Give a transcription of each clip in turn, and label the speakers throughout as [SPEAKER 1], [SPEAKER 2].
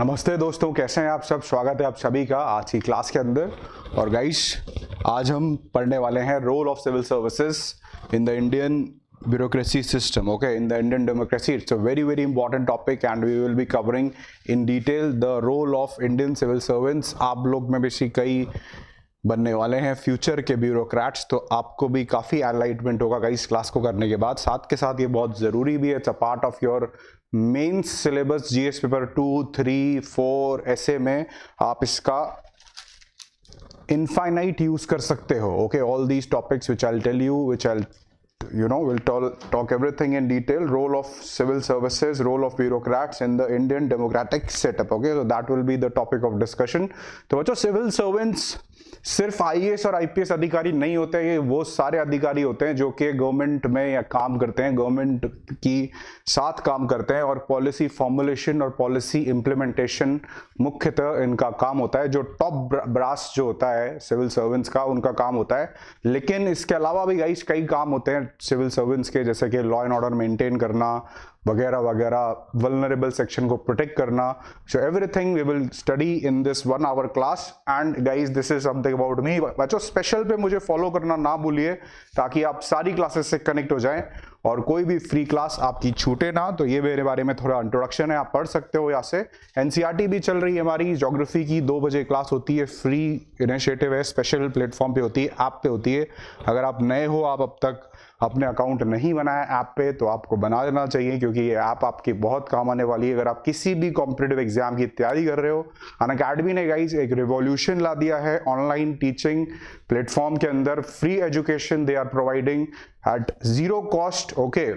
[SPEAKER 1] नमस्ते दोस्तों कैसे हैं आप सब स्वागत है आप सभी का आज की क्लास के अंदर और गाइश आज हम पढ़ने वाले हैं role of civil services in the Indian bureaucracy system okay in the Indian democracy it's a very very important topic and we will be covering in detail the role of Indian civil servants आप लोग में भी कई बनने वाले हैं future के bureaucrats तो आपको भी काफ़ी एनलाइटमेंट होगा इस क्लास को करने के बाद साथ के साथ ये बहुत ज़रूरी भी है it's a part of your main syllabus GS paper two three four ऐसे में आप इसका इनफाइनाइट यूज़ कर सकते हो okay all these topics which I tell you which I you know we'll talk everything in detail role of civil services role of bureaucrats in the indian democratic setup okay so that will be the topic of discussion so bachcho civil servants सिर्फ IAS और IPS अधिकारी नहीं होते हैं वो सारे अधिकारी होते हैं जो कि गवर्नमेंट में काम करते हैं गवर्नमेंट की साथ काम करते हैं और पॉलिसी फॉर्मुलेशन और पॉलिसी इम्प्लीमेंटेशन मुख्यतः इनका काम होता है जो टॉप ब्रास जो होता है सिविल सर्वेंट्स का उनका काम होता है लेकिन इसके अलावा भी गाइस कई काम होते हैं सिविल सर्वेंट्स के जैसे कि लॉ एंड ऑर्डर मेंटेन करना वगैरह वगैरह वलनरेबल सेक्शन को प्रोटेक्ट करना so everything we will study in this one hour class and guys this is something about me बच्चों स्पेशल पे मुझे फॉलो करना ना भूलिए ताकि आप सारी क्लासेस से कनेक्ट हो जाएं और कोई भी फ्री क्लास आपकी छूटे ना तो ये मेरे बारे में थोड़ा इंट्रोडक्शन है आप पढ़ सकते हो यहाँ से एनसीईआरटी e भी चल रही है हमारी जोग्राफी की दो बजे क्लास होती है फ्री इनिशिएटिव है स्पेशल प्लेटफॉर्म पे होती है ऐप पे होती है अगर आप नए हो आप अब तक आपने अकाउंट नहीं बनाया ऐप पे तो आपको बना देना चाहिए क्योंकि ये ऐप आपकी बहुत काम आने वाली है अगर आप किसी भी कॉम्पिटेटिव एग्जाम की तैयारी कर रहे हो अन अकेडमी ने गाइज एक रिवॉल्यूशन ला दिया है ऑनलाइन टीचिंग प्लेटफॉर्म के अंदर free education they are providing at zero cost okay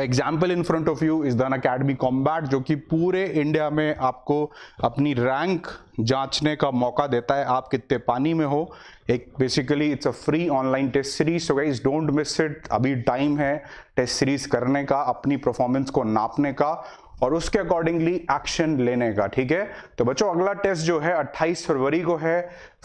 [SPEAKER 1] example in front of you is धन अकेडमी कॉम्बैट जो कि पूरे इंडिया में आपको अपनी रैंक जांचने का मौका देता है आप कितने पानी में हो एक basically it's a free online test series so guys don't miss it अभी टाइम है टेस्ट सीरीज करने का अपनी परफॉर्मेंस को नापने का और उसके अकॉर्डिंगली एक्शन लेने का ठीक है तो बच्चों अगला टेस्ट जो है 28 फरवरी को है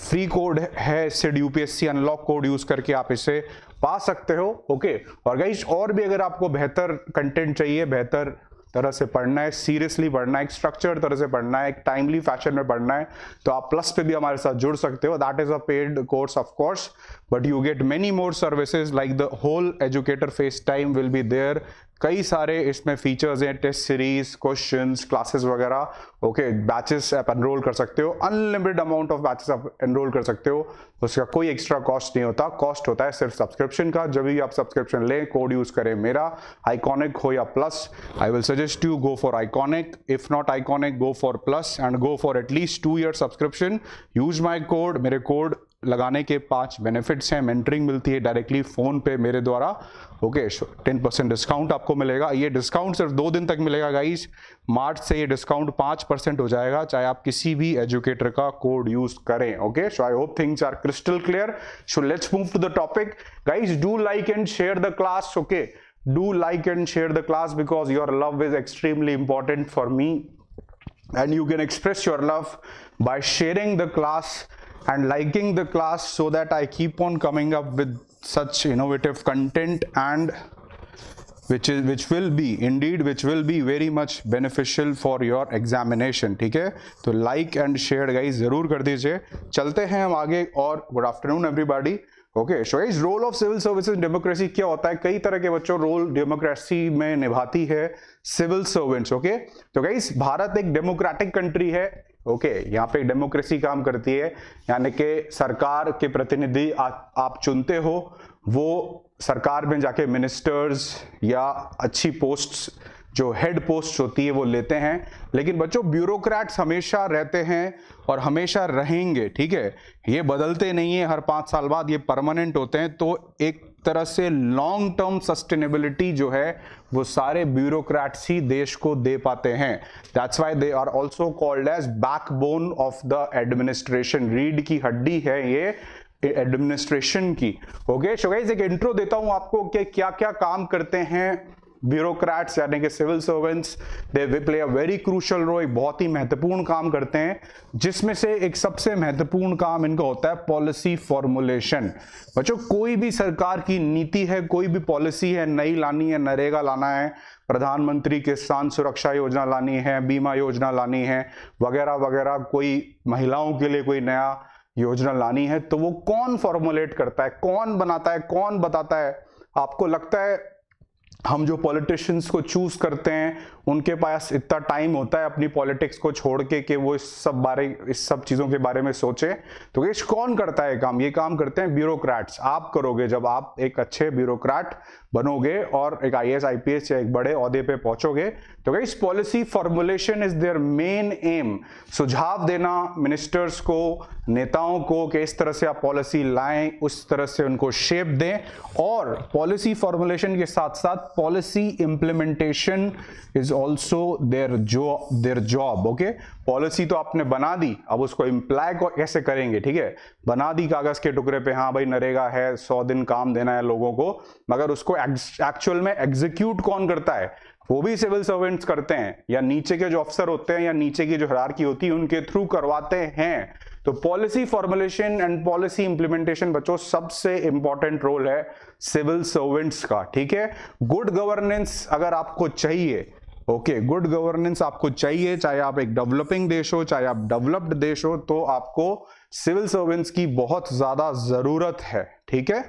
[SPEAKER 1] फ्री कोड है Sid UPSC unlock code use करके आप इसे पा सकते हो ओके और गई और भी अगर आपको बेहतर कंटेंट चाहिए बेहतर तरह से पढ़ना है सीरियसली पढ़ना है एक स्ट्रक्चर तरह से पढ़ना है एक टाइमली फैशन में पढ़ना है तो आप प्लस पे भी हमारे साथ जुड़ सकते हो that is a paid course of course but you get many more services like the whole educator face time will be there कई सारे इसमें फीचर्स हैं टेस्ट सीरीज क्वेश्चंस क्लासेस वगैरह ओके बैचेस आप एनरोल कर सकते हो अनलिमिटेड अमाउंट ऑफ बैचेस आप एनरोल कर सकते हो उसका कोई एक्स्ट्रा कॉस्ट नहीं होता कॉस्ट होता है सिर्फ सब्सक्रिप्शन का जब भी आप सब्सक्रिप्शन लें कोड यूज करें मेरा आइकॉनिक हो या plus I will suggest you go for iconic if not iconic go for plus and go for at least two year subscription use my code मेरे कोड लगाने के पांच बेनिफिट्स हैं मेंटरिंग मिलती है डायरेक्टली फ़ोन पे मेरे द्वारा ओके टेन परसेंट डिस्काउंट आपको मिलेगा ये डिस्काउंट सिर्फ दो दिन तक मिलेगा गाइस मार्च से ये डिस्काउंट पांच परसेंट हो जाएगा चाहे आप किसी भी एजुकेटर का कोड यूज करें okay so I hope things are crystal clear so let's move to the topic guys do like and share the class okay do like and share the class because your love is extremely important for me and you can express your love by sharing the class and liking the class so that I keep on coming up with such innovative content and which is which will be indeed which will be very much beneficial for your examination ठीक है तो like and share guys जरूर कर दीजिए चलते हैं हम आगे और good afternoon everybody okay so guys role of civil services democracy क्या होता है कई तरह के बच्चों रोल डेमोक्रेसी में निभाती है सिविल सर्वेंट्स ओके तो गाइस भारत एक डेमोक्रेटिक कंट्री है ओके okay, यहाँ पे डेमोक्रेसी काम करती है यानी कि सरकार के प्रतिनिधि आप चुनते हो वो सरकार में जाके मिनिस्टर्स या अच्छी पोस्ट्स जो हेड पोस्ट होती है वो लेते हैं लेकिन बच्चों ब्यूरोक्रेट्स हमेशा रहते हैं और हमेशा रहेंगे ठीक है ये बदलते नहीं है हर पाँच साल बाद ये परमानेंट होते हैं तो एक तरह से लॉन्ग टर्म सस्टेनेबिलिटी जो है वो सारे ब्यूरोक्रेट्स ही देश को दे पाते हैं that's why they are also called as backbone of the administration रीड की हड्डी है ये एडमिनिस्ट्रेशन की ओके okay? एक इंट्रो देता हूं आपको कि क्या क्या काम करते हैं ब्यूरोक्रेट्स यानी कि civil servants they way play a very crucial role एक बहुत ही महत्वपूर्ण काम करते हैं जिसमें से एक सबसे महत्वपूर्ण काम इनका होता है पॉलिसी फॉर्मुलेशन बच्चों कोई भी सरकार की नीति है कोई भी पॉलिसी है नई लानी है नरेगा लाना है प्रधानमंत्री किसान सुरक्षा योजना लानी है बीमा योजना लानी है वगैरह वगैरह कोई महिलाओं के लिए कोई नया योजना लानी है तो वो कौन फॉर्मुलेट करता है कौन बनाता है कौन बताता है आपको लगता है हम जो पॉलिटिशियंस को चूज करते हैं उनके पास इतना टाइम होता है अपनी पॉलिटिक्स को छोड़ के कि वो इस सब बारे इस सब चीज़ों के बारे में सोचे तो ये कौन करता है काम ये काम करते हैं ब्यूरोक्रेट्स आप करोगे जब आप एक अच्छे ब्यूरोक्रेट बनोगे और एक I S I P S या एक बड़े औहदे पे पहुंचोगे तो guys policy formulation is their main aim सुझाव देना मिनिस्टर्स को नेताओं को कि इस तरह से आप पॉलिसी लाएं उस तरह से उनको शेप दें और पॉलिसी फॉर्मुलेशन के साथ साथ policy implementation is also their जो देयर जॉब ओके पॉलिसी तो आपने बना दी अब उसको इंप्लाय कैसे करेंगे ठीक है बना दी कागज के टुकड़े पे हाँ भाई नरेगा है सौ दिन काम देना है लोगों को मगर उसको एक्चुअल में एग्जीक्यूट कौन करता है वो भी सिविल सर्वेंट्स करते हैं या नीचे के जो अफसर होते हैं या नीचे की जो हरारकी होती है उनके थ्रू करवाते हैं तो policy formulation and policy implementation बच्चों सबसे इंपॉर्टेंट रोल है सिविल सर्वेंट्स का ठीक है गुड गवर्नेंस अगर आपको चाहिए ओके गुड गवर्नेंस आपको चाहिए चाहे आप एक डेवलपिंग देश हो चाहे आप डेवलप्ड देश हो तो आपको सिविल सर्वेंट्स की बहुत ज्यादा जरूरत है ठीक है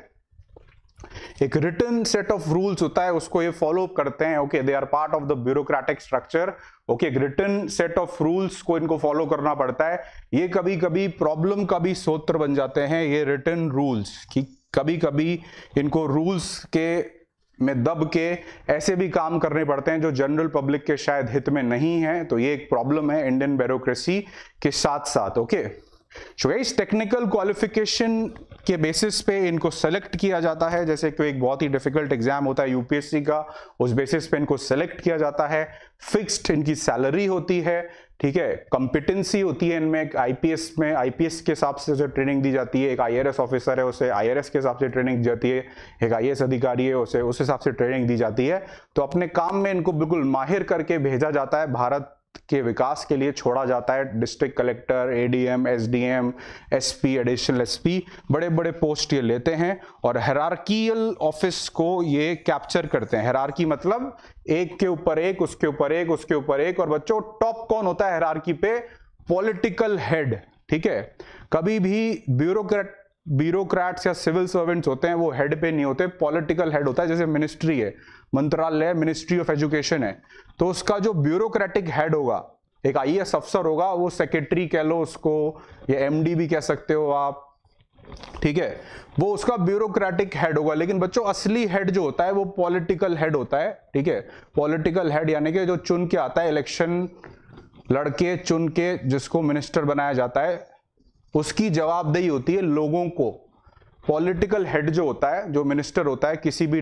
[SPEAKER 1] एक रिटर्न सेट ऑफ रूल्स होता है उसको ये फॉलो अप करते हैं okay they are part of the bureaucratic structure okay एक रिटर्न सेट ऑफ रूल्स को इनको फॉलो करना पड़ता है ये कभी कभी प्रॉब्लम का भी सोत्र बन जाते हैं ये रिटर्न रूल्स कि कभी कभी इनको रूल्स के में दब के ऐसे भी काम करने पड़ते हैं जो जनरल पब्लिक के शायद हित में नहीं है तो ये एक प्रॉब्लम है इंडियन ब्यूरोक्रेसी के साथ साथ ओके सो इस टेक्निकल क्वालिफिकेशन के बेसिस पे इनको सेलेक्ट किया जाता है जैसे कि एक बहुत ही डिफिकल्ट एग्जाम होता है यूपीएससी का उस बेसिस पे इनको सेलेक्ट किया जाता है फिक्स्ड इनकी सैलरी होती है ठीक है कॉम्पिटेंसी होती है इनमें एक आईपीएस में आईपीएस के हिसाब से जो ट्रेनिंग दी जाती है एक आईआरएस ऑफिसर है उसे आईआरएस के हिसाब से ट्रेनिंग दी जाती है एक आईएएस अधिकारी है उसे उस हिसाब से ट्रेनिंग दी जाती है तो अपने काम में इनको बिल्कुल माहिर करके भेजा जाता है भारत के विकास के लिए छोड़ा जाता है district collector ADM SDM SP additional SP बड़े बड़े पोस्ट ये लेते हैं और हेरारकीयल ऑफिस को ये कैप्चर करते हैं हेरारकी मतलब एक के ऊपर एक उसके ऊपर एक उसके ऊपर एक और बच्चों टॉप कौन होता है हेरारकी पे पॉलिटिकल हेड ठीक है कभी भी ब्यूरोक्रेट ब्यूरोक्रेट्स या सिविल सर्वेंट्स होते हैं वो हेड पे नहीं होते पॉलिटिकल हेड होता है जैसे मिनिस्ट्री है मंत्रालय मिनिस्ट्री ऑफ एजुकेशन है तो उसका जो ब्यूरोक्रेटिक हेड होगा एक आई अफसर होगा वो सेक्रेटरी कह लो उसको या एमडी भी कह सकते हो आप ठीक है वो उसका ब्यूरोक्रेटिक हेड होगा लेकिन बच्चों असली हेड जो होता है वो पॉलिटिकल हेड होता है ठीक है पॉलिटिकल हेड यानी कि जो चुन के आता है इलेक्शन लड़के चुन के जिसको मिनिस्टर बनाया जाता है उसकी जवाबदेही होती है लोगों को पॉलिटिकल हेड जो होता है जो मिनिस्टर होता है किसी भी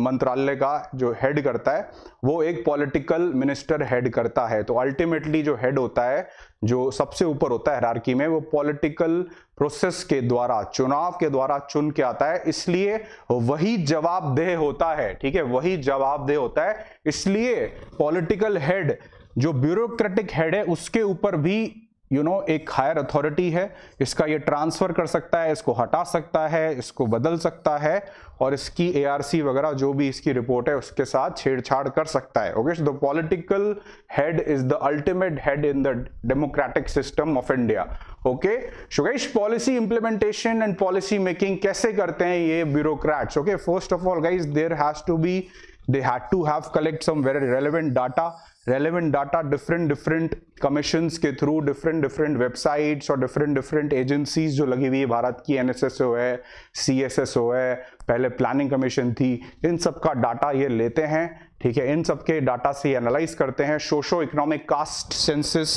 [SPEAKER 1] मंत्रालय का जो हेड करता है वो एक पॉलिटिकल मिनिस्टर हेड करता है तो अल्टीमेटली जो हेड होता है जो सबसे ऊपर होता है हरारकी में वो पॉलिटिकल प्रोसेस के द्वारा चुनाव के द्वारा चुन के आता है इसलिए वही जवाबदेह होता है ठीक है वही जवाबदेह होता है इसलिए पॉलिटिकल हेड जो ब्यूरोक्रेटिक हेड है उसके ऊपर भी यू नो एक हायर अथॉरिटी है इसका ये ट्रांसफ़र कर सकता है इसको हटा सकता है इसको बदल सकता है और इसकी एआरसी वगैरह जो भी इसकी रिपोर्ट है उसके साथ छेड़छाड़ कर सकता है okay the political head is the ultimate head in the democratic system of India okay सुगेश policy implementation and policy making कैसे करते हैं ये bureaucrats okay first of all guys there has to be they had to have collect some very relevant data relevant data different different commission के through different different websites और different different agencies जो लगी हुई है भारत की N S S O है C S S O है पहले प्लानिंग कमीशन थी इन सब का डाटा ये लेते हैं ठीक है इन सब के डाटा से एनालाइज करते हैं socio economic caste census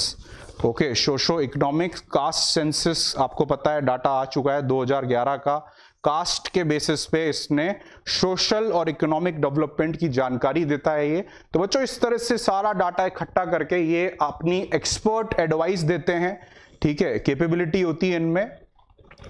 [SPEAKER 1] okay socio economic caste census आपको पता है डाटा आ चुका है 2011 का कास्ट के बेसिस पे इसने सोशल और इकोनॉमिक डेवलपमेंट की जानकारी देता है ये तो बच्चों इस तरह से सारा डाटा इकट्ठा करके ये अपनी एक्सपर्ट एडवाइस देते हैं ठीक है कैपेबिलिटी होती है इनमें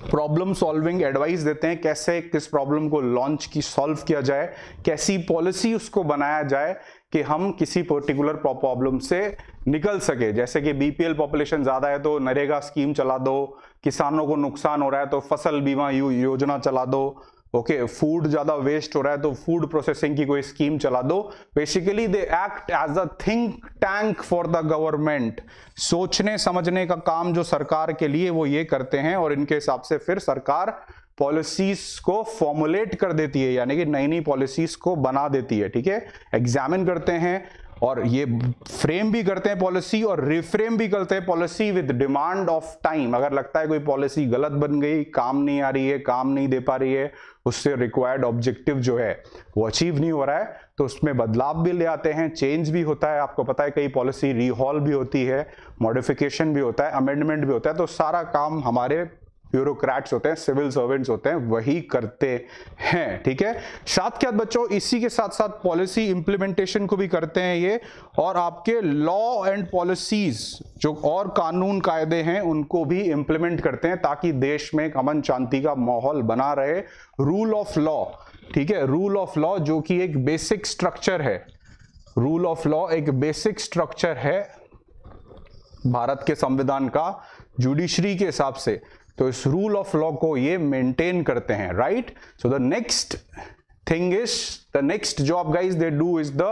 [SPEAKER 1] प्रॉब्लम सॉल्विंग एडवाइस देते हैं कैसे किस प्रॉब्लम को लॉन्च की सॉल्व किया जाए कैसी पॉलिसी उसको बनाया जाए कि हम किसी पर्टिकुलर प्रॉब्लम से निकल सके जैसे कि बीपीएल पॉपुलेशन ज़्यादा है तो नरेगा स्कीम चला दो किसानों को नुकसान हो रहा है तो फसल बीमा योजना चला दो ओके फूड ज्यादा वेस्ट हो रहा है तो फूड प्रोसेसिंग की कोई स्कीम चला दो basically they act as a think tank for the government सोचने समझने का काम जो सरकार के लिए वो ये करते हैं और इनके हिसाब से फिर सरकार पॉलिसीज को फॉर्मुलेट कर देती है यानी कि नई नई पॉलिसीज को बना देती है ठीक है एग्जामिन करते हैं और ये फ्रेम भी करते हैं पॉलिसी और रिफ्रेम भी करते हैं policy with demand of time अगर लगता है कोई पॉलिसी गलत बन गई काम नहीं आ रही है काम नहीं दे पा रही है उससे रिक्वायर्ड ऑब्जेक्टिव जो है वो अचीव नहीं हो रहा है तो उसमें बदलाव भी ले आते हैं चेंज भी होता है आपको पता है कई पॉलिसी रिहॉल भी होती है मॉडिफिकेशन भी होता है अमेंडमेंट भी होता है तो सारा काम हमारे ब्यूरोक्रेट्स होते हैं सिविल सर्वेंट्स होते हैं वही करते हैं ठीक है साथ के साथ बच्चों इसी के साथ साथ पॉलिसी इंप्लीमेंटेशन को भी करते हैं ये और आपके लॉ एंड पॉलिसीज जो और कानून कायदे हैं उनको भी इंप्लीमेंट करते हैं ताकि देश में अमन शांति का माहौल बना रहे रूल ऑफ लॉ ठीक है रूल ऑफ लॉ जो कि एक बेसिक स्ट्रक्चर है रूल ऑफ लॉ एक बेसिक स्ट्रक्चर है भारत के संविधान का जुडिशरी के हिसाब से तो इस रूल ऑफ लॉ को ये मेंटेन करते हैं right so the next thing is the next job guys they do is the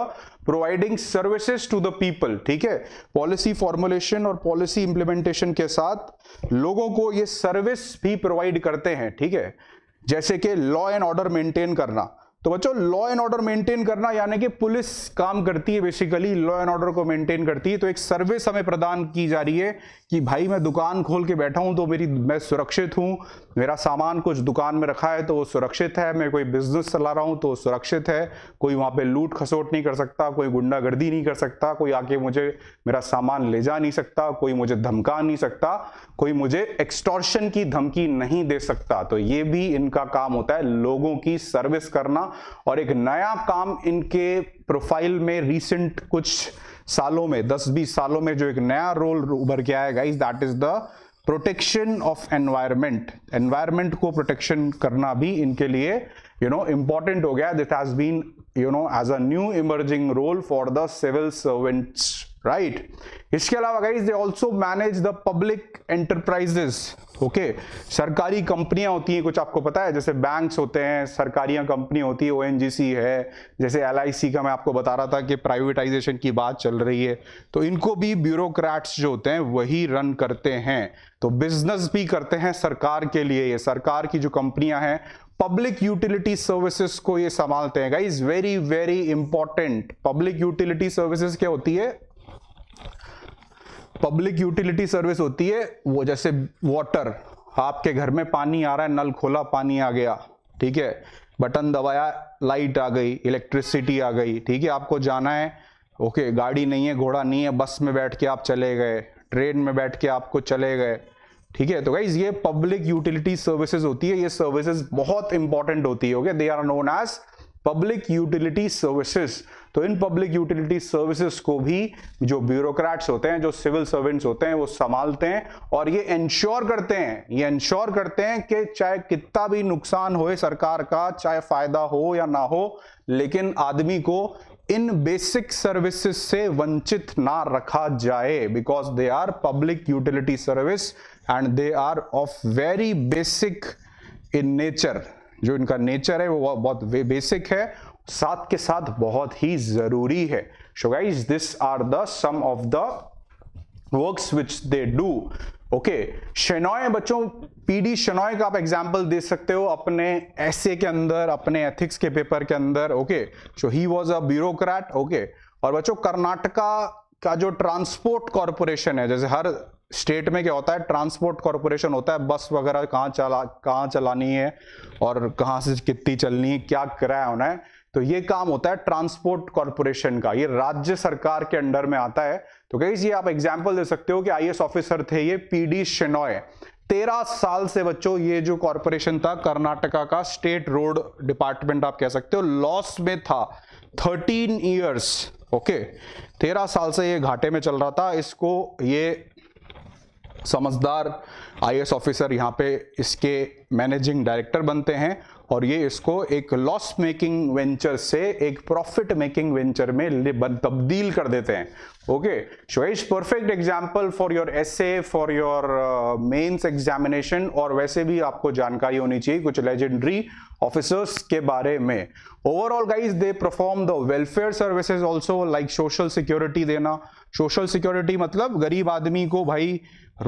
[SPEAKER 1] providing services to the people ठीक है पॉलिसी फॉर्मुलेशन और पॉलिसी इंप्लीमेंटेशन के साथ लोगों को ये सर्विस भी प्रोवाइड करते हैं ठीक है जैसे कि लॉ एंड ऑर्डर मेंटेन करना तो बच्चों लॉ एंड ऑर्डर मेंटेन करना यानी कि पुलिस काम करती है बेसिकली लॉ एंड ऑर्डर को मेंटेन करती है तो एक सर्विस हमें प्रदान की जा रही है कि भाई मैं दुकान खोल के बैठा हूं तो मेरी मैं सुरक्षित हूं मेरा सामान कुछ दुकान में रखा है तो वो सुरक्षित है मैं कोई बिजनेस चला रहा हूं तो सुरक्षित है कोई वहां पर लूट खसोट नहीं कर सकता कोई गुंडागर्दी नहीं कर सकता कोई आके मुझे मेरा सामान ले जा नहीं सकता कोई मुझे धमका नहीं सकता कोई मुझे एक्सटॉर्शन की धमकी नहीं दे सकता तो ये भी इनका काम होता है लोगों की सर्विस करना और एक नया काम इनके प्रोफाइल में रिसेंट कुछ सालों में 10-20 सालों में जो एक नया रोल उभर के आएगा is that is the protection of environment environment को प्रोटेक्शन करना भी इनके लिए यू नो इंपॉर्टेंट हो गया that has been you know as a new emerging role for the civil servants right इसके अलावा guys they also manage the public enterprises okay सरकारी कंपनियां होती हैं कुछ आपको पता है जैसे बैंक्स होते हैं सरकारी कंपनी होती है ओ है जैसे एल का मैं आपको बता रहा था कि प्राइवेटाइजेशन की बात चल रही है तो इनको भी ब्यूरोक्रेट्स जो होते हैं वही रन करते हैं तो बिजनेस भी करते हैं सरकार के लिए ये सरकार की जो कंपनियां हैं पब्लिक यूटिलिटी सर्विसेज को ये संभालते हैं guys very very important public utility services क्या होती है पब्लिक यूटिलिटी सर्विस होती है वो जैसे वाटर आपके घर में पानी आ रहा है नल खोला पानी आ गया ठीक है बटन दबाया लाइट आ गई इलेक्ट्रिसिटी आ गई ठीक है आपको जाना है ओके गाड़ी नहीं है घोड़ा नहीं है बस में बैठ के आप चले गए ट्रेन में बैठ के आपको चले गए ठीक है तो गाइज ये पब्लिक यूटिलिटी सर्विसेज होती है ये सर्विसेज बहुत इंपॉर्टेंट होती है okay they are known as public utility services तो इन पब्लिक यूटिलिटी सर्विसेज को भी जो ब्यूरोक्रेट्स होते हैं जो सिविल सर्वेंट्स होते हैं वो संभालते हैं और ये इंश्योर करते हैं ये इंश्योर करते हैं कि चाहे कितना भी नुकसान हो सरकार का चाहे फायदा हो या ना हो लेकिन आदमी को इन बेसिक सर्विसेज से वंचित ना रखा जाए because they are public utility service and they are of very basic in nature जो इनका नेचर है वो बहुत बेसिक है साथ के साथ बहुत ही जरूरी है so guys this are the some of the works which they do okay Shenoy बच्चों पीडी शेनॉय का आप एग्जाम्पल दे सकते हो अपने ऐसे के अंदर अपने एथिक्स के पेपर के अंदर okay so he was a bureaucrat okay और बच्चों कर्नाटका का जो ट्रांसपोर्ट कॉरपोरेशन है जैसे हर स्टेट में क्या होता है ट्रांसपोर्ट कॉरपोरेशन होता है बस वगैरह कहाँ चला कहाँ चलानी है और कहाँ से कितनी चलनी है क्या किराया होना है तो ये काम होता है ट्रांसपोर्ट कॉरपोरेशन का ये राज्य सरकार के अंडर में आता है तो कहीं ये आप एग्जाम्पल दे सकते हो कि आईएएस ऑफिसर थे ये पीडी शेनॉय तेरह साल से बच्चों ये जो कॉरपोरेशन था कर्नाटका का स्टेट रोड डिपार्टमेंट आप कह सकते हो लॉस में था थर्टीन ईयर्स ओके तेरह साल से ये घाटे में चल रहा था इसको ये समझदार आईएएस ऑफिसर यहां पे इसके मैनेजिंग डायरेक्टर बनते हैं और ये इसको एक लॉस मेकिंग वेंचर से एक प्रॉफिट मेकिंग वेंचर में तब्दील कर देते हैं okay so perfect example for your essay for your mains examination और वैसे भी आपको जानकारी होनी चाहिए कुछ लेजेंडरी ऑफिसर्स के बारे में overall guys they perform the welfare services also like social security देना सोशल सिक्योरिटी मतलब गरीब आदमी को भाई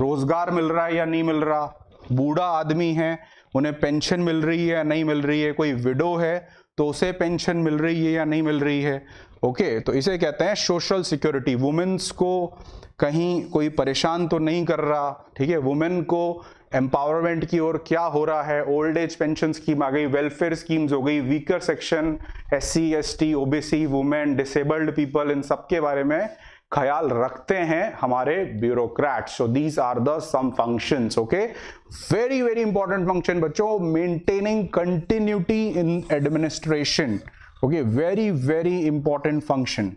[SPEAKER 1] रोजगार मिल रहा है या नहीं मिल रहा बूढ़ा आदमी है उन्हें पेंशन मिल रही है या नहीं मिल रही है कोई विडो है तो उसे पेंशन मिल रही है या नहीं मिल रही है ओके तो इसे कहते हैं सोशल सिक्योरिटी वुमेन्स को कहीं कोई परेशान तो नहीं कर रहा ठीक है वुमेन को एम्पावरमेंट की ओर क्या हो रहा है ओल्ड एज पेंशन स्कीम आ गई वेलफेयर स्कीम्स हो गई weaker section S C S T O B C women disabled people इन सब के बारे में ख्याल रखते हैं हमारे bureaucrat so these are the some functions okay very very important function बच्चों maintaining continuity in administration okay very very important function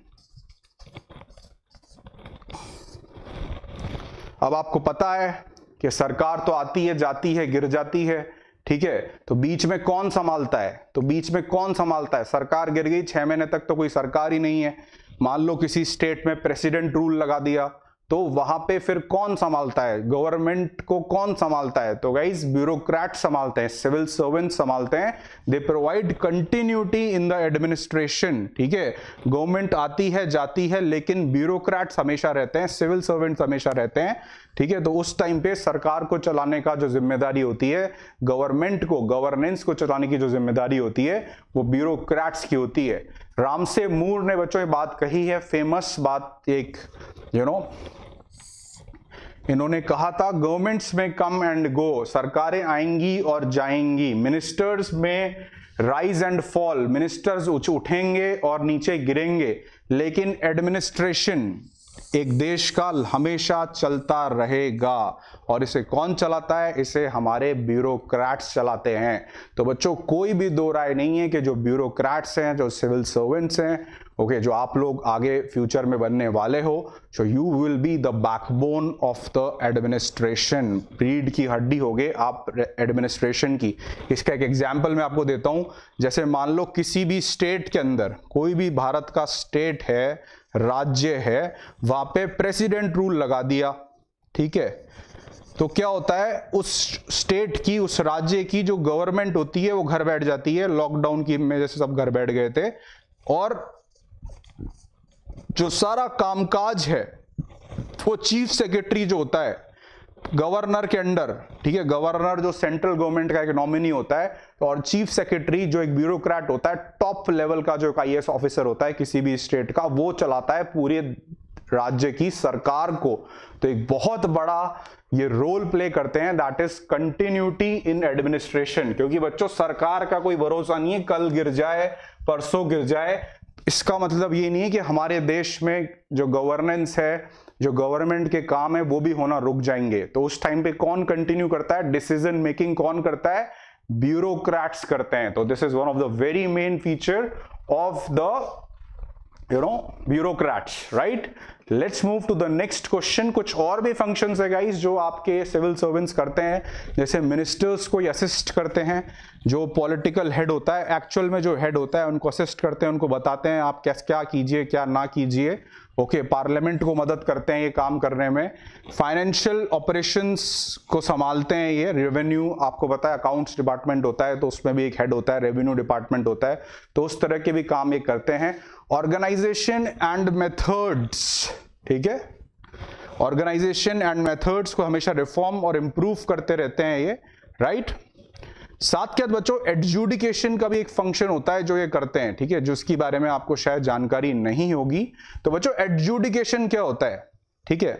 [SPEAKER 1] अब आपको पता है कि सरकार तो आती है जाती है गिर जाती है ठीक है तो बीच में कौन संभालता है तो बीच में कौन संभालता है सरकार गिर गई छह महीने तक तो कोई सरकार ही नहीं है मान लो किसी स्टेट में प्रेसिडेंट रूल लगा दिया तो वहां पे फिर कौन संभालता है गवर्नमेंट को कौन संभालता है तो गाइज ब्यूरोक्रेट संभालते हैं सिविल सर्वेंट संभालते हैं they provide continuity in the administration ठीक है गवर्नमेंट आती है जाती है लेकिन ब्यूरोक्रेट हमेशा रहते हैं सिविल सर्वेंट्स हमेशा रहते हैं ठीक है तो उस टाइम पे सरकार को चलाने का जो जिम्मेदारी होती है गवर्नमेंट को गवर्नेंस को चलाने की जो जिम्मेदारी होती है वो ब्यूरोक्रेट्स की होती है रामसेव मूर ने बच्चों ये बात कही है फेमस बात एक यू you नो know, इन्होंने कहा था गवर्नमेंट्स में कम एंड गो सरकारें आएंगी और जाएंगी मिनिस्टर्स में राइज एंड फॉल मिनिस्टर्स उठेंगे और नीचे गिरेंगे लेकिन एडमिनिस्ट्रेशन एक देश का हमेशा चलता रहेगा और इसे कौन चलाता है इसे हमारे ब्यूरोक्रेट्स चलाते हैं तो बच्चों कोई भी दो राय नहीं है कि जो ब्यूरोक्रेट्स हैं जो सिविल सर्वेंट्स हैं ओके जो आप लोग आगे फ्यूचर में बनने वाले हो so you will be the backbone of the administration रीड की हड्डी हो गए आप एडमिनिस्ट्रेशन की इसका एक एग्जाम्पल मैं आपको देता हूं जैसे मान लो किसी भी स्टेट के अंदर कोई भी भारत का स्टेट है राज्य है वहां पे प्रेसिडेंट रूल लगा दिया ठीक है तो क्या होता है उस स्टेट की उस राज्य की जो गवर्नमेंट होती है वो घर बैठ जाती है लॉकडाउन की वजह से सब घर बैठ गए थे और जो सारा कामकाज है वो चीफ सेक्रेटरी जो होता है गवर्नर के अंडर ठीक है गवर्नर जो सेंट्रल गवर्नमेंट का एक नॉमिनी होता है और चीफ सेक्रेटरी जो एक ब्यूरोक्रेट होता है टॉप लेवल का जो एक आई ऑफिसर होता है किसी भी स्टेट का वो चलाता है पूरे राज्य की सरकार को तो एक बहुत बड़ा ये रोल प्ले करते हैं that is continuity in administration क्योंकि बच्चों सरकार का कोई भरोसा नहीं है कल गिर जाए परसों गिर जाए इसका मतलब ये नहीं है कि हमारे देश में जो गवर्नेंस है जो गवर्नमेंट के काम है वो भी होना रुक जाएंगे तो उस टाइम पे कौन कंटिन्यू करता है डिसीजन मेकिंग कौन करता है ब्यूरोक्रेट्स करते हैं तो this is one of the very main feature of the you know bureaucrats right let's move to the next question कुछ और भी फंक्शन है गाइस जो आपके सिविल सर्वेंट्स करते हैं जैसे मिनिस्टर्स को असिस्ट करते हैं जो पॉलिटिकल हेड होता है एक्चुअल में जो हेड होता है उनको असिस्ट करते हैं उनको बताते हैं आप क्या क्या कीजिए क्या ना कीजिए ओके okay, पार्लियामेंट को मदद करते हैं ये काम करने में फाइनेंशियल ऑपरेशंस को संभालते हैं ये रेवेन्यू आपको पता है अकाउंट्स डिपार्टमेंट होता है तो उसमें भी एक हेड होता है रेवेन्यू डिपार्टमेंट होता है तो उस तरह के भी काम ये करते हैं ऑर्गेनाइजेशन एंड मेथड्स ठीक है ऑर्गेनाइजेशन एंड मेथड्स को हमेशा रिफॉर्म और इम्प्रूव करते रहते हैं ये राइट right? साथ के साथ बच्चों एडजुडिकेशन का भी एक फंक्शन होता है जो ये करते हैं ठीक है जिसके बारे में आपको शायद जानकारी नहीं होगी तो बच्चों एडजुडिकेशन क्या होता है ठीक है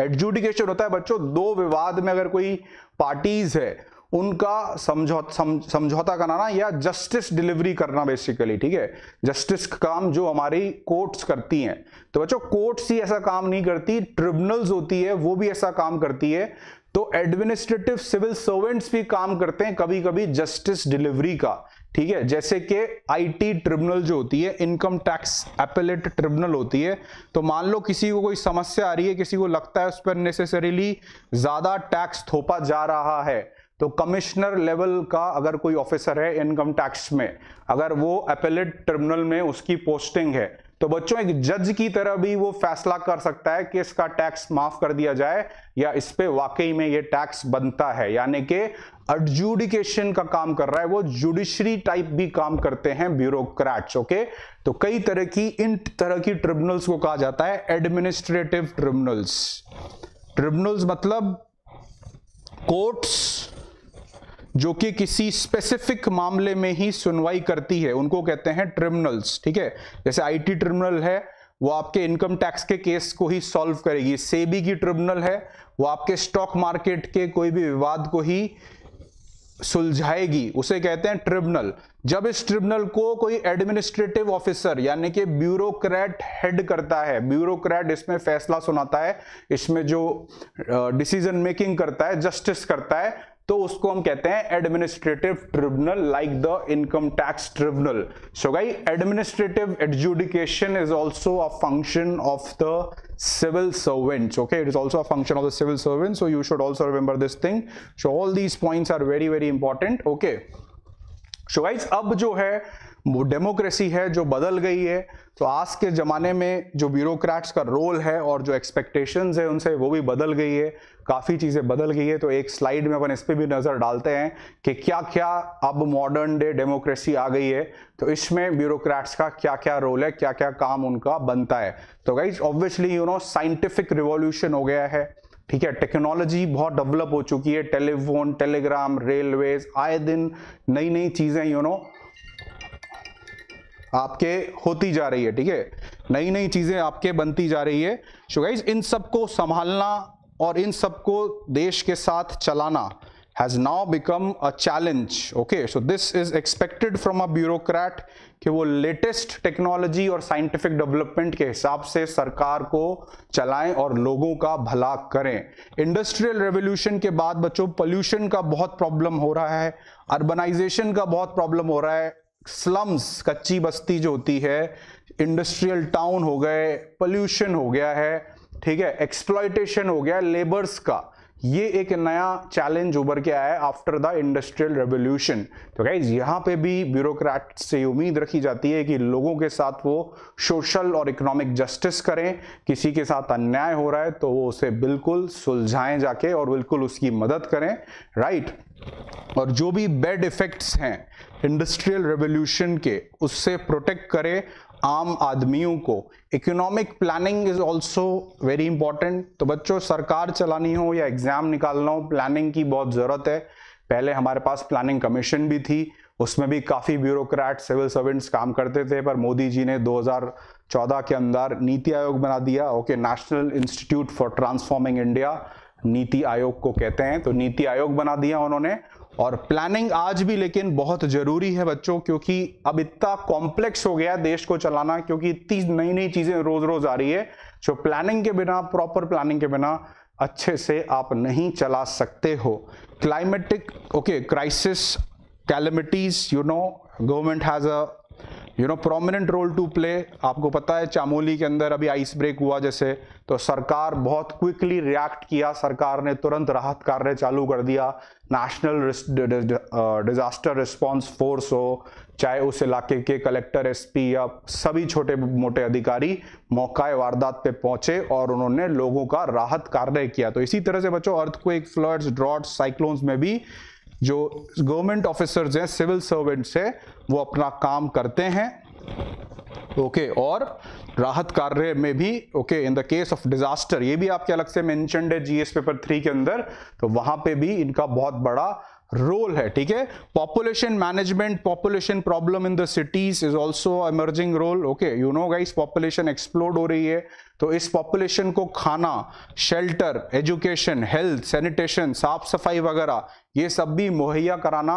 [SPEAKER 1] एडजुडिकेशन होता है बच्चों दो विवाद में अगर कोई पार्टीज है उनका समझौता समझौता कराना या जस्टिस डिलीवरी करना बेसिकली ठीक है जस्टिस काम जो हमारी कोर्ट्स करती हैं तो बच्चों कोर्ट्स ही ऐसा काम नहीं करती ट्रिब्यूनल्स होती है वो भी ऐसा काम करती है तो एडमिनिस्ट्रेटिव सिविल सर्वेंट्स भी काम करते हैं कभी कभी जस्टिस डिलीवरी का ठीक है जैसे कि आईटी ट्रिब्यूनल जो होती है इनकम टैक्स एपेलेट ट्रिब्यूनल होती है तो मान लो किसी को कोई समस्या आ रही है किसी को लगता है उस पर नेसेसरीली ज़्यादा टैक्स थोपा जा रहा है तो कमिश्नर लेवल का अगर कोई ऑफिसर है इनकम टैक्स में अगर वो अपेलेट ट्रिब्यूनल में उसकी पोस्टिंग है तो बच्चों एक जज की तरह भी वो फैसला कर सकता है कि इसका टैक्स माफ कर दिया जाए या इस पर वाकई में ये टैक्स बनता है यानी कि एडजुडिकेशन का काम कर रहा है वो जुडिशरी टाइप भी काम करते हैं ब्यूरोक्रेट्स ओके तो कई तरह की इन तरह की ट्रिब्यूनल्स को कहा जाता है एडमिनिस्ट्रेटिव ट्रिब्यूनल्स ट्रिब्यूनल्स मतलब कोर्ट्स जो कि किसी स्पेसिफिक मामले में ही सुनवाई करती है उनको कहते हैं ट्रिब्यूनल्स ठीक है जैसे आईटी ट्रिब्यूनल है वो आपके इनकम टैक्स के केस को ही सॉल्व करेगी सेबी की ट्रिब्यूनल है वो आपके स्टॉक मार्केट के कोई भी विवाद को ही सुलझाएगी उसे कहते हैं ट्रिब्यूनल जब इस ट्रिब्यूनल को कोई एडमिनिस्ट्रेटिव ऑफिसर यानी कि ब्यूरोक्रेट हेड करता है ब्यूरोक्रेट इसमें फैसला सुनाता है इसमें जो डिसीजन मेकिंग करता है जस्टिस करता है तो उसको हम कहते हैं administrative tribunal like the income tax tribunal so guy administrative adjudication is also a function of the civil servant okay it is also a function of the civil servant so you should also remember this thing so all these points are very very important okay so guys अब जो है वो democracy है जो बदल गई है तो आज के ज़माने में जो ब्यूरोक्रेट्स का रोल है और जो एक्सपेक्टेशंस है उनसे वो भी बदल गई है काफ़ी चीज़ें बदल गई है तो एक स्लाइड में अपन इस पर भी नज़र डालते हैं कि क्या क्या अब मॉडर्न डे डेमोक्रेसी आ गई है तो इसमें ब्यूरोक्रेट्स का क्या क्या रोल है क्या क्या काम उनका बनता है तो guys obviously you know scientific revolution हो गया है ठीक है टेक्नोलॉजी बहुत डेवलप हो चुकी है टेलीफोन टेलीग्राम रेलवे आए दिन नई नई चीज़ें यू नो आपके होती जा रही है ठीक है नई नई चीज़ें आपके बनती जा रही है सो गाइज इन सबको संभालना और इन सबको देश के साथ चलाना has now become a challenge okay so this is expected from a bureaucrat कि वो लेटेस्ट टेक्नोलॉजी और साइंटिफिक डेवलपमेंट के हिसाब से सरकार को चलाएं और लोगों का भला करें इंडस्ट्रियल रेवोल्यूशन के बाद बच्चों पोल्यूशन का बहुत प्रॉब्लम हो रहा है अर्बनाइजेशन का बहुत प्रॉब्लम हो रहा है स्लम्स कच्ची बस्ती जो होती है इंडस्ट्रियल टाउन हो गए पोल्यूशन हो गया है ठीक है एक्सप्लॉयटेशन हो गया लेबर्स का ये एक नया चैलेंज उभर के आया है आफ्टर द इंडस्ट्रियल रेवोल्यूशन तो गाइज यहाँ पे भी ब्यूरोक्रेट से उम्मीद रखी जाती है कि लोगों के साथ वो सोशल और इकोनॉमिक जस्टिस करें किसी के साथ अन्याय हो रहा है तो वो उसे बिल्कुल सुलझाएं जाके और बिल्कुल उसकी मदद करें राइट right? और जो भी बेड इफेक्ट्स हैं इंडस्ट्रियल रेवोल्यूशन के उससे प्रोटेक्ट करे आम आदमियों को economic planning is also very important तो बच्चों सरकार चलानी हो या एग्जाम निकालना हो प्लानिंग की बहुत ज़रूरत है पहले हमारे पास प्लानिंग कमीशन भी थी उसमें भी काफ़ी ब्यूरोक्रेट सिविल सर्वेंट्स काम करते थे पर मोदी जी ने 2014 के अंदर नीति आयोग बना दिया okay national institute for transforming India NITI Aayog को कहते हैं तो नीति आयोग बना दिया उन्होंने और प्लानिंग आज भी लेकिन बहुत जरूरी है बच्चों क्योंकि अब इतना कॉम्प्लेक्स हो गया है देश को चलाना क्योंकि इतनी नई नई चीजें रोज रोज आ रही है जो प्लानिंग के बिना प्रॉपर प्लानिंग के बिना अच्छे से आप नहीं चला सकते हो climatic okay crisis calamities you know government has a you know prominent role to play आपको पता है चामोली के अंदर अभी आइस ब्रेक हुआ जैसे तो सरकार बहुत क्विकली रिएक्ट किया सरकार ने तुरंत राहत कार्य चालू कर दिया नेशनल डिजास्टर रिस्पॉन्स फोर्स हो चाहे उस इलाके के कलेक्टर एसपी या सभी छोटे मोटे अधिकारी मौका वारदात पे पहुंचे और उन्होंने लोगों का राहत कार्य किया तो इसी तरह से बच्चों अर्थ को एक फ्लड्स ड्रॉट साइक्लोन्स में भी जो गवर्नमेंट ऑफिसर्स हैं सिविल सर्वेंट्स हैं वो अपना काम करते हैं ओके okay, और राहत कार्य में भी okay in the case of disaster ये भी आपके अलग से मेंशनड है जीएस पेपर थ्री के अंदर तो वहां पे भी इनका बहुत बड़ा रोल है ठीक है population management population problem in the cities is also emerging role okay you know guys population explode हो रही है तो इस पॉपुलेशन को खाना शेल्टर एजुकेशन हेल्थ सैनिटेशन साफ सफाई वगैरह ये सब भी मुहैया कराना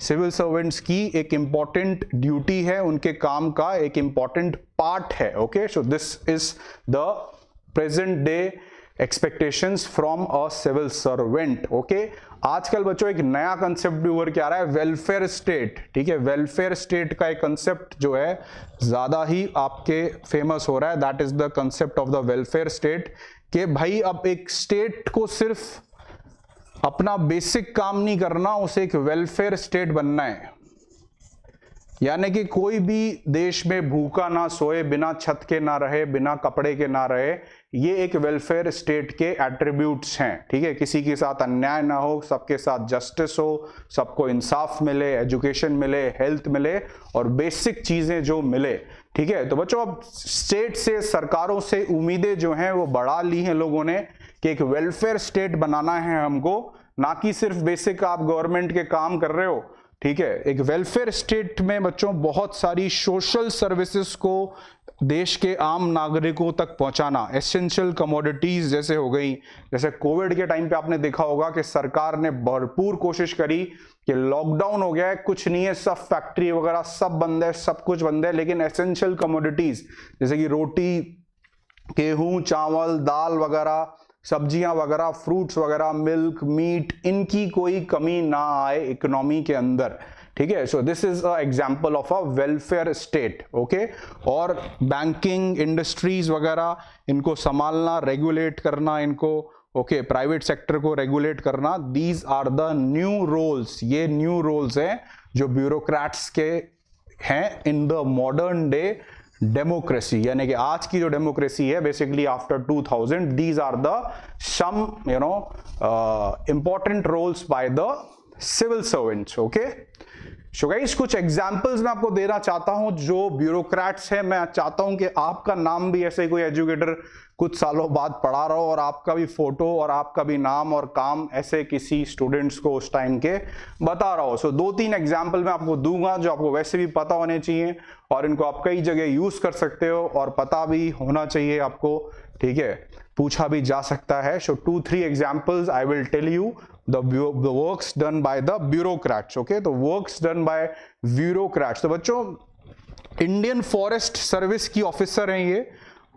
[SPEAKER 1] सिविल सर्वेंट्स की एक इम्पॉर्टेंट ड्यूटी है उनके काम का एक इम्पॉर्टेंट पार्ट है okay so this is the present day expectations from a civil servant okay आजकल बच्चों एक नया कंसेप्ट भी उभर के आ रहा है वेलफेयर स्टेट ठीक है वेलफेयर स्टेट का एक कंसेप्ट जो है ज़्यादा ही आपके फेमस हो रहा है that is the concept of the welfare state के भाई अब एक स्टेट को सिर्फ अपना बेसिक काम नहीं करना उसे एक वेलफेयर स्टेट बनना है यानी कि कोई भी देश में भूखा ना सोए बिना छत के ना रहे बिना कपड़े के ना रहे ये एक वेलफेयर स्टेट के एट्रीब्यूट्स हैं ठीक है किसी के साथ अन्याय ना हो सबके साथ जस्टिस हो सबको इंसाफ मिले एजुकेशन मिले हेल्थ मिले और बेसिक चीज़ें जो मिले ठीक है तो बच्चों अब स्टेट से सरकारों से उम्मीदें जो हैं वो बढ़ा ली हैं लोगों ने कि एक वेलफेयर स्टेट बनाना है हमको ना कि सिर्फ बेसिक आप गवर्नमेंट के काम कर रहे हो ठीक है एक वेलफेयर स्टेट में बच्चों बहुत सारी सोशल सर्विसेज को देश के आम नागरिकों तक पहुंचाना एसेंशियल कमोडिटीज जैसे हो गई जैसे कोविड के टाइम पे आपने देखा होगा कि सरकार ने भरपूर कोशिश करी कि लॉकडाउन हो गया है कुछ नहीं है सब फैक्ट्री वगैरह सब बंद है सब कुछ बंद है लेकिन एसेंशियल कमोडिटीज जैसे कि रोटी गेहूं चावल दाल वगैरह सब्जियां वगैरह फ्रूट्स वगैरह मिल्क मीट इनकी कोई कमी ना आए इकोनॉमी के अंदर ठीक है so this is a example of a welfare state okay और बैंकिंग इंडस्ट्रीज वगैरह इनको संभालना रेगुलेट करना इनको ओके प्राइवेट सेक्टर को रेगुलेट करना these are the new roles ये न्यू रोल्स हैं जो ब्यूरोक्रेट्स के हैं in the modern day democracy यानी कि आज की जो डेमोक्रेसी है basically after 2000 these are the some you know important roles by the civil servants okay so guys कुछ एग्जांपल्स मैं आपको देना चाहता हूं जो ब्यूरोक्रेट्स हैं मैं चाहता हूं कि आपका नाम भी ऐसे कोई एजुकेटर कुछ सालों बाद पढ़ा रहा हो और आपका भी फोटो और आपका भी नाम और काम ऐसे किसी स्टूडेंट्स को उस टाइम के बता रहा हो सो so, दो तीन एग्जाम्पल मैं आपको दूंगा जो आपको वैसे भी पता होने चाहिए और इनको आप कई जगह यूज कर सकते हो और पता भी होना चाहिए आपको ठीक है पूछा भी जा सकता है so two three examples I will tell you the works done by the bureaucrats okay तो वर्क्स डन बाय ब्यूरोक्रैट्स तो बच्चों इंडियन फॉरेस्ट सर्विस की ऑफिसर हैं ये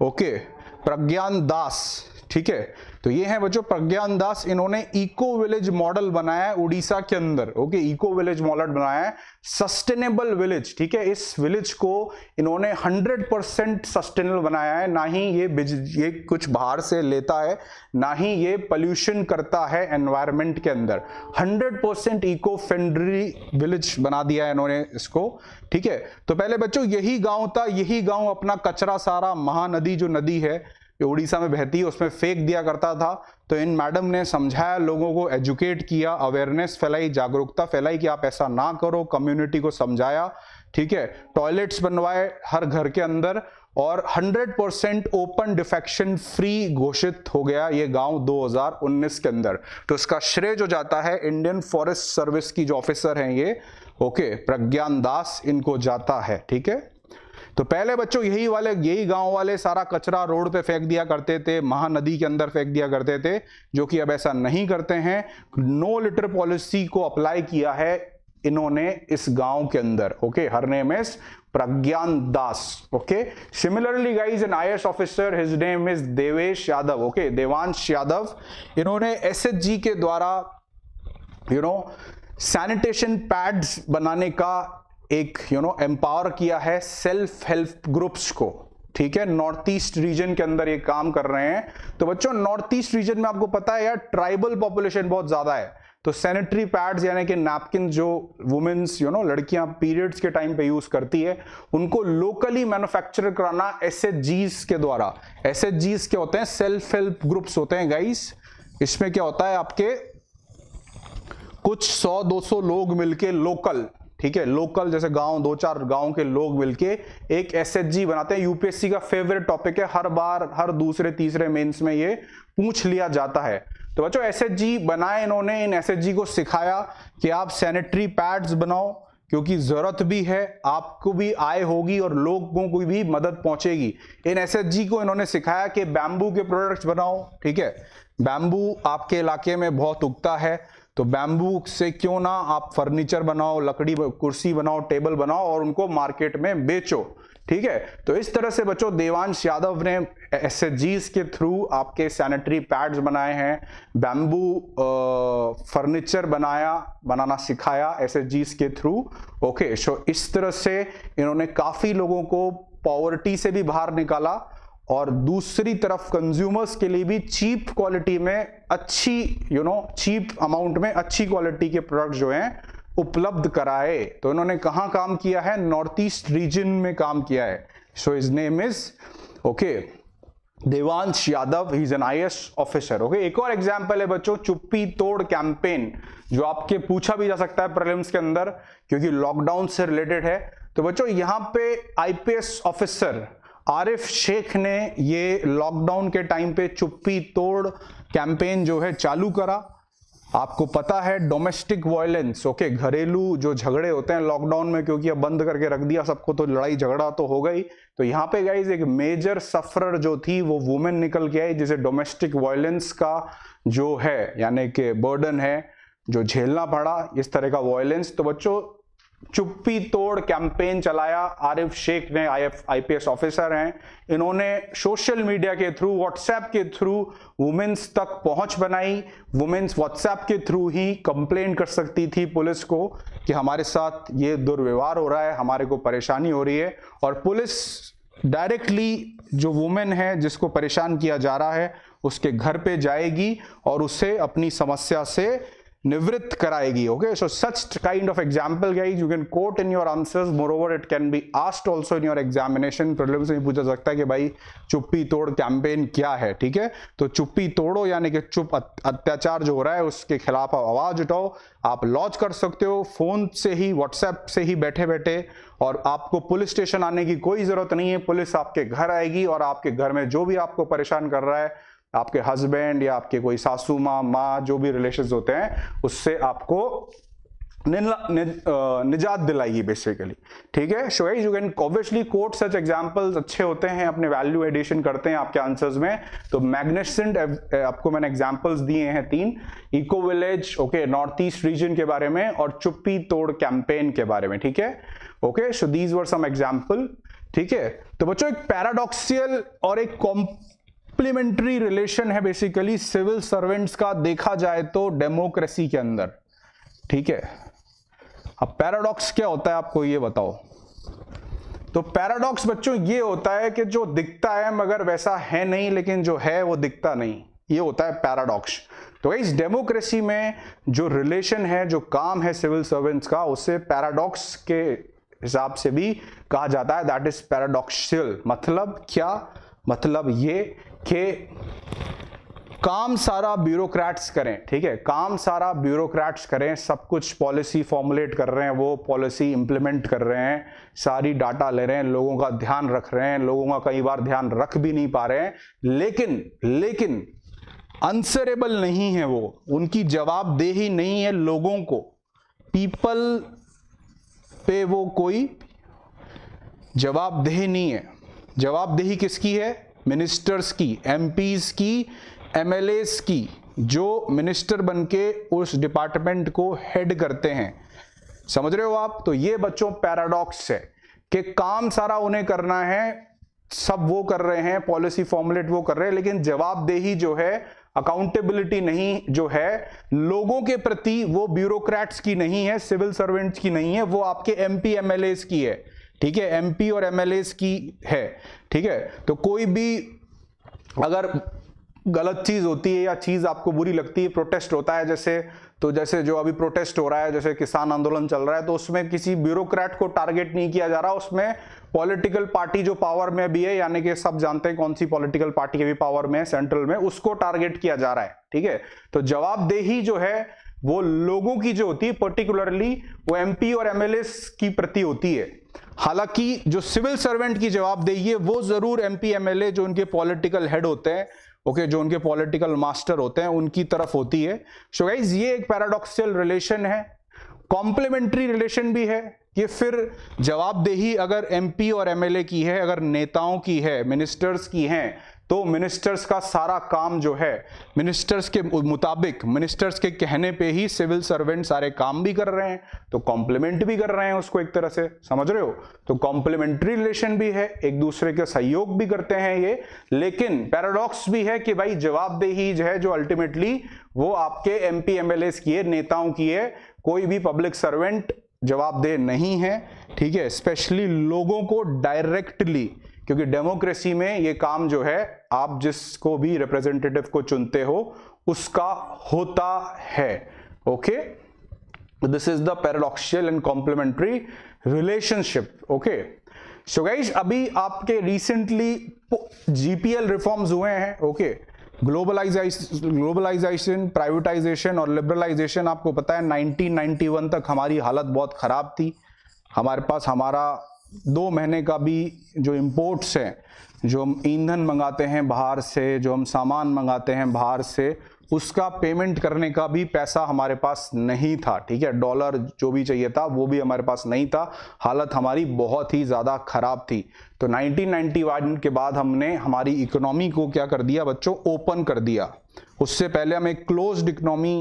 [SPEAKER 1] ओके okay, प्रज्ञान दास ठीक है तो ये है बच्चों प्रज्ञान दास इन्होंने इको विलेज मॉडल बनाया है उड़ीसा के अंदर ओके इको विलेज मॉडल बनाया है सस्टेनेबल विलेज ठीक है इस विलेज को इन्होंने 100 परसेंट सस्टेनेबल बनाया है ना ही ये ये कुछ बाहर से लेता है ना ही ये पॉल्यूशन करता है एनवायरमेंट के अंदर 100 परसेंट इको फ्रेंडली विलेज बना दिया है इन्होंने इसको ठीक है तो पहले बच्चों यही गाँव था यही गाँव अपना कचरा सारा महानदी जो नदी है जो उड़ीसा में बहती है उसमें फेंक दिया करता था तो इन मैडम ने समझाया लोगों को एजुकेट किया अवेयरनेस फैलाई जागरूकता फैलाई कि आप ऐसा ना करो कम्युनिटी को समझाया ठीक है टॉयलेट्स बनवाए हर घर के अंदर और 100 परसेंट ओपन डिफेक्शन फ्री घोषित हो गया ये गांव 2019 के अंदर तो इसका श्रेय जो जाता है इंडियन फॉरेस्ट सर्विस की जो ऑफिसर हैं ये ओके प्रज्ञान दास इनको जाता है ठीक है तो पहले बच्चों यही वाले यही गांव वाले सारा कचरा रोड पे फेंक दिया करते थे महानदी के अंदर फेंक दिया करते थे जो कि अब ऐसा नहीं करते हैं नो लिटर पॉलिसी को अप्लाई किया है इन्होंने इस गांव के अंदर okay her name is Pragyan Das okay similarly guys an I officer his name is Devesh Yadav okay Devansh Yadav इन्होंने एस के द्वारा यू नो सैनिटेशन पैड्स बनाने का एक यू नो एम्पावर किया है सेल्फ हेल्प ग्रुप्स को ठीक है नॉर्थ ईस्ट रीजन के अंदर ये काम कर रहे हैं तो बच्चों नॉर्थ ईस्ट रीजन में आपको पता है यार ट्राइबल पॉपुलेशन बहुत ज्यादा है तो सैनिटरी पैड्स यानी कि नैपकिन जो वुमेन्स यू नो लड़कियां पीरियड्स के टाइम पे यूज करती है उनको लोकली मैन्युफैक्चर कराना एस के द्वारा एस क्या होते हैं सेल्फ हेल्प ग्रुप्स होते हैं गाइस इसमें क्या होता है आपके कुछ 100-200 लोग मिलके लोकल ठीक है लोकल जैसे गांव दो चार गांव के लोग मिलके एक एसएचजी बनाते हैं यूपीएससी का फेवरेट टॉपिक है हर बार हर दूसरे तीसरे मेंस में ये पूछ लिया जाता है तो बच्चों एसएचजी बनाए इन्होंने इन एसएचजी को सिखाया कि आप सैनिटरी पैड्स बनाओ क्योंकि जरूरत भी है आपको भी आय होगी और लोगों को भी मदद पहुंचेगी इन एस को इन्होंने सिखाया कि बैम्बू के प्रोडक्ट्स बनाओ ठीक है बैम्बू आपके इलाके में बहुत उगता है तो बैम्बू से क्यों ना आप फर्नीचर बनाओ लकड़ी कुर्सी बनाओ टेबल बनाओ और उनको मार्केट में बेचो ठीक है तो इस तरह से बच्चों देवांश यादव ने एस के थ्रू आपके सैनिटरी पैड्स बनाए हैं बैम्बू फर्नीचर बनाया बनाना सिखाया एस के थ्रू ओके सो इस तरह से इन्होंने काफ़ी लोगों को पॉवर्टी से भी बाहर निकाला और दूसरी तरफ कंज्यूमर्स के लिए भी चीप क्वालिटी में अच्छी यू नो चीप अमाउंट में अच्छी क्वालिटी के प्रोडक्ट जो हैं उपलब्ध कराए तो इन्होंने कहा काम किया है नॉर्थ ईस्ट रीजन में काम किया है so his name is okay Devansh Yadav is an I officer okay एक और एग्जाम्पल है बच्चों चुप्पी तोड़ कैंपेन जो आपके पूछा भी जा सकता है प्रॉब्लम के अंदर क्योंकि लॉकडाउन से रिलेटेड है तो बच्चों यहां पे आईपीएस ऑफिसर आरिफ शेख ने ये लॉकडाउन के टाइम पे चुप्पी तोड़ कैंपेन जो है चालू करा आपको पता है डोमेस्टिक वायलेंस ओके घरेलू जो झगड़े होते हैं लॉकडाउन में क्योंकि अब बंद करके रख दिया सबको तो लड़ाई झगड़ा तो हो गई तो यहाँ पे गाइज एक मेजर सफरर जो थी वो वुमेन निकल के आई जिसे डोमेस्टिक वायलेंस का जो है यानी कि बर्डन है जो झेलना पड़ा इस तरह का वायलेंस तो बच्चों चुप्पी तोड़ कैंपेन चलाया आरिफ शेख ने आईपीएस ऑफिसर हैं इन्होंने सोशल मीडिया के थ्रू व्हाट्सएप के थ्रू वुमेन्स तक पहुंच बनाई वुमेन्स व्हाट्सएप के थ्रू ही कंप्लेन कर सकती थी पुलिस को कि हमारे साथ ये दुर्व्यवहार हो रहा है हमारे को परेशानी हो रही है और पुलिस डायरेक्टली जो वुमेन है जिसको परेशान किया जा रहा है उसके घर पे जाएगी और उसे अपनी समस्या से निवृत्त कराएगी okay so such kind of example guys you can quote in your answers more over it can be asked also in your examination problem से पूछा सकता है कि भाई चुप्पी तोड़ कैंपेन क्या है ठीक है तो चुप्पी तोड़ो यानी कि चुप अत्याचार जो हो रहा है उसके खिलाफ आप आवाज उठाओ आप लॉन्च कर सकते हो फोन से ही व्हाट्सएप से ही बैठे बैठे और आपको पुलिस स्टेशन आने की कोई जरूरत नहीं है पुलिस आपके घर आएगी और आपके घर में जो भी आपको परेशान कर रहा है आपके हस्बैंड या आपके कोई सासू माँ माँ जो भी रिलेशन होते हैं उससे आपको निजात दिलाएगी बेसिकली ठीक है shows you can obviously quote such examples अच्छे होते हैं अपने वैल्यू एडिशन करते हैं आपके आंसर्स में तो मैग्नेसेंट आपको मैंने एग्जाम्पल्स दिए हैं तीन eco village okay north east region के बारे में और चुप्पी तोड़ कैंपेन के बारे में ठीक है okay so these were some example ठीक है तो बच्चों एक पैराडॉक्सियल और एक कॉम्प्लीमेंट्री रिलेशन है बेसिकली सिविल सर्वेंट्स का देखा जाए तो डेमोक्रेसी के अंदर ठीक है अब पैराडॉक्स क्या होता है आपको ये बताओ तो पैराडॉक्स बच्चों ये होता है कि जो दिखता है मगर वैसा है नहीं लेकिन जो है वो दिखता नहीं ये होता है पैराडॉक्स तो इस डेमोक्रेसी में जो रिलेशन है जो काम है सिविल सर्वेंट्स का उसे पैराडॉक्स के हिसाब से भी कहा जाता है दैट इज पैराडॉक्सियल मतलब क्या मतलब ये कि काम सारा ब्यूरोक्रेट्स करें ठीक है काम सारा ब्यूरोक्रेट्स करें सब कुछ पॉलिसी फॉर्मुलेट कर रहे हैं वो पॉलिसी इंप्लीमेंट कर रहे हैं सारी डाटा ले रहे हैं लोगों का ध्यान रख रहे हैं लोगों का कई बार ध्यान रख भी नहीं पा रहे हैं लेकिन लेकिन आंसरेबल नहीं है वो उनकी जवाबदेही नहीं है लोगों को पीपल पे वो कोई जवाबदेही नहीं है जवाबदेही किसकी है मिनिस्टर्स की एम की एम की जो मिनिस्टर बनके उस डिपार्टमेंट को हेड करते हैं समझ रहे हो आप तो ये बच्चों पैराडॉक्स है कि काम सारा उन्हें करना है सब वो कर रहे हैं पॉलिसी फॉर्मुलेट वो कर रहे हैं लेकिन जवाबदेही जो है अकाउंटेबिलिटी नहीं जो है लोगों के प्रति वो ब्यूरोक्रेट्स की नहीं है सिविल सर्वेंट्स की नहीं है वो आपके एम पी की है ठीक है एमपी और एमएलए की है ठीक है तो कोई भी अगर गलत चीज़ होती है या चीज़ आपको बुरी लगती है प्रोटेस्ट होता है जैसे तो जैसे जो अभी प्रोटेस्ट हो रहा है जैसे किसान आंदोलन चल रहा है तो उसमें किसी ब्यूरोक्रेट को टारगेट नहीं किया जा रहा उसमें पॉलिटिकल पार्टी जो पावर में भी है यानी कि सब जानते हैं कौन सी पॉलिटिकल पार्टी अभी पावर में है सेंट्रल में उसको टारगेट किया जा रहा है ठीक है तो जवाबदेही जो है वो लोगों की जो होती है पर्टिकुलरली वो एमपी और एमएलएस की प्रति होती है हालांकि जो सिविल सर्वेंट की जवाबदेही है वो जरूर एल ए जो उनके पॉलिटिकल हेड होते हैं ओके जो उनके पॉलिटिकल मास्टर होते हैं उनकी तरफ होती है सो गाइज ये एक पैराडॉक्सियल रिलेशन है कॉम्प्लीमेंट्री रिलेशन भी है कि फिर जवाबदेही अगर एमपी और एमएलए की है अगर नेताओं की है मिनिस्टर्स की हैं तो मिनिस्टर्स का सारा काम जो है मिनिस्टर्स के मुताबिक मिनिस्टर्स के कहने पे ही सिविल सर्वेंट सारे काम भी कर रहे हैं तो कॉम्प्लीमेंट भी कर रहे हैं उसको एक तरह से समझ रहे हो तो कॉम्प्लीमेंट्री रिलेशन भी है एक दूसरे के सहयोग भी करते हैं ये लेकिन पैराडॉक्स भी है कि भाई जवाबदेही जो है जो अल्टीमेटली वो आपके एम पी की है नेताओं की है कोई भी पब्लिक सर्वेंट जवाबदेह नहीं है ठीक है स्पेशली लोगों को डायरेक्टली क्योंकि डेमोक्रेसी में ये काम जो है आप जिसको भी रिप्रेजेंटेटिव को चुनते हो उसका होता है okay this is the paradoxical and complementary relationship okay so guys अभी आपके रिसेंटली जीपीएल रिफॉर्म्स हुए हैं ओके ग्लोबलाइजेशन ग्लोबलाइजेशन प्राइवेटाइजेशन और लिबरलाइजेशन आपको पता है 1991 तक हमारी हालत बहुत ख़राब थी हमारे पास हमारा दो महीने का भी जो इम्पोर्ट्स हैं जो हम ईंधन मंगाते हैं बाहर से जो हम सामान मंगाते हैं बाहर से उसका पेमेंट करने का भी पैसा हमारे पास नहीं था ठीक है डॉलर जो भी चाहिए था वो भी हमारे पास नहीं था हालत हमारी बहुत ही ज़्यादा ख़राब थी तो 1991 के बाद हमने हमारी इकोनॉमी को क्या कर दिया बच्चों ओपन कर दिया उससे पहले हम एक क्लोज्ड इकोनॉमी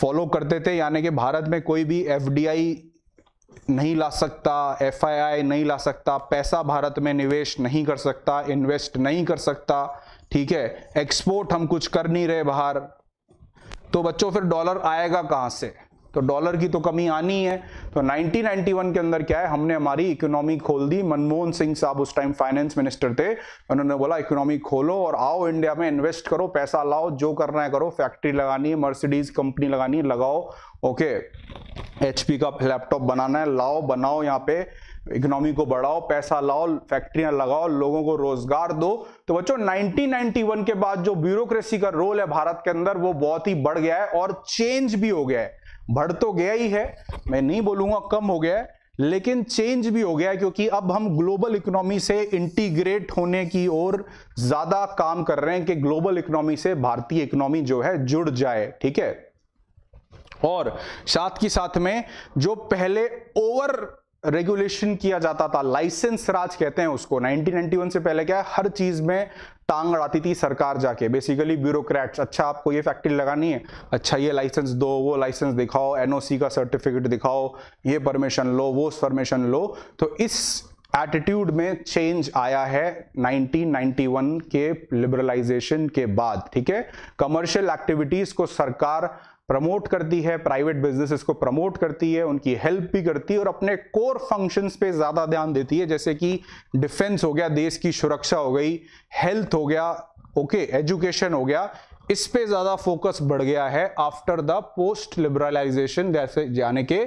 [SPEAKER 1] फॉलो करते थे यानी कि भारत में कोई भी एफ नहीं ला सकता एफआईआई नहीं ला सकता पैसा भारत में निवेश नहीं कर सकता इन्वेस्ट नहीं कर सकता ठीक है एक्सपोर्ट हम कुछ कर नहीं रहे बाहर तो बच्चों फिर डॉलर आएगा कहां से तो डॉलर की तो कमी आनी है तो 1991 के अंदर क्या है हमने हमारी इकोनॉमी खोल दी मनमोहन सिंह साहब उस टाइम फाइनेंस मिनिस्टर थे उन्होंने बोला इकोनॉमी खोलो और आओ इंडिया में इन्वेस्ट करो पैसा लाओ जो करना है करो फैक्ट्री लगानी है मर्सिडीज कंपनी लगानी है लगाओ ओके एचपी का लैपटॉप बनाना है लाओ बनाओ यहाँ पे इकोनॉमी को बढ़ाओ पैसा लाओ फैक्ट्रियां लगाओ लोगों को रोजगार दो तो बच्चों 1991 के बाद जो ब्यूरोक्रेसी का रोल है भारत के अंदर वो बहुत ही बढ़ गया है और चेंज भी हो गया है बढ़ तो गया ही है मैं नहीं बोलूंगा कम हो गया है लेकिन चेंज भी हो गया है क्योंकि अब हम ग्लोबल इकोनॉमी से इंटीग्रेट होने की ओर ज्यादा काम कर रहे हैं कि ग्लोबल इकोनॉमी से भारतीय इकोनॉमी जो है जुड़ जाए ठीक है और साथ ही साथ में जो पहले ओवर रेगुलेशन किया जाता था लाइसेंस राज कहते हैं उसको 1991 से पहले क्या है हर चीज में टांग अड़ाती थी सरकार जाके बेसिकली ब्यूरोक्रेट्स अच्छा आपको ये फैक्ट्री लगानी है अच्छा ये लाइसेंस दो वो लाइसेंस दिखाओ एनओसी का सर्टिफिकेट दिखाओ ये परमिशन लो वो परमिशन लो तो इस एटीट्यूड में चेंज आया है 1991 के लिबरलाइजेशन के बाद ठीक है कमर्शियल एक्टिविटीज को सरकार प्रमोट करती है प्राइवेट बिजनेसेस को प्रमोट करती है उनकी हेल्प भी करती है और अपने कोर फंक्शंस पे ज़्यादा ध्यान देती है जैसे कि डिफेंस हो गया देश की सुरक्षा हो गई हेल्थ हो गया ओके okay, एजुकेशन हो गया इस पे ज्यादा फोकस बढ़ गया है आफ्टर द पोस्ट लिबरलाइजेशन जैसे यानी के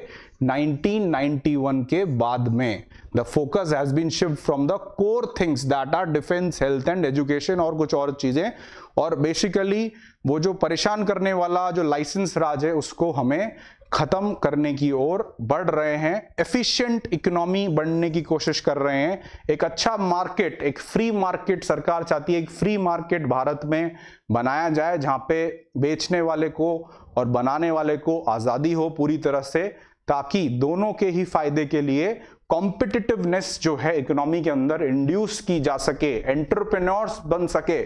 [SPEAKER 1] 1991 के बाद में the focus has been shift from the core things that are defence health and education और कुछ और चीजें और बेसिकली वो जो परेशान करने वाला जो लाइसेंस राज है उसको हमें खत्म करने की ओर बढ़ रहे हैं एफिशिएंट इकोनॉमी बनने की कोशिश कर रहे हैं एक अच्छा मार्केट एक फ्री मार्केट सरकार चाहती है एक फ्री मार्केट भारत में बनाया जाए जहां पे बेचने वाले को और बनाने वाले को आज़ादी हो पूरी तरह से ताकि दोनों के ही फायदे के लिए कॉम्पिटिटिवनेस जो है इकोनॉमी के अंदर इंड्यूस की जा सके एंटरप्रेन्योर्स बन सके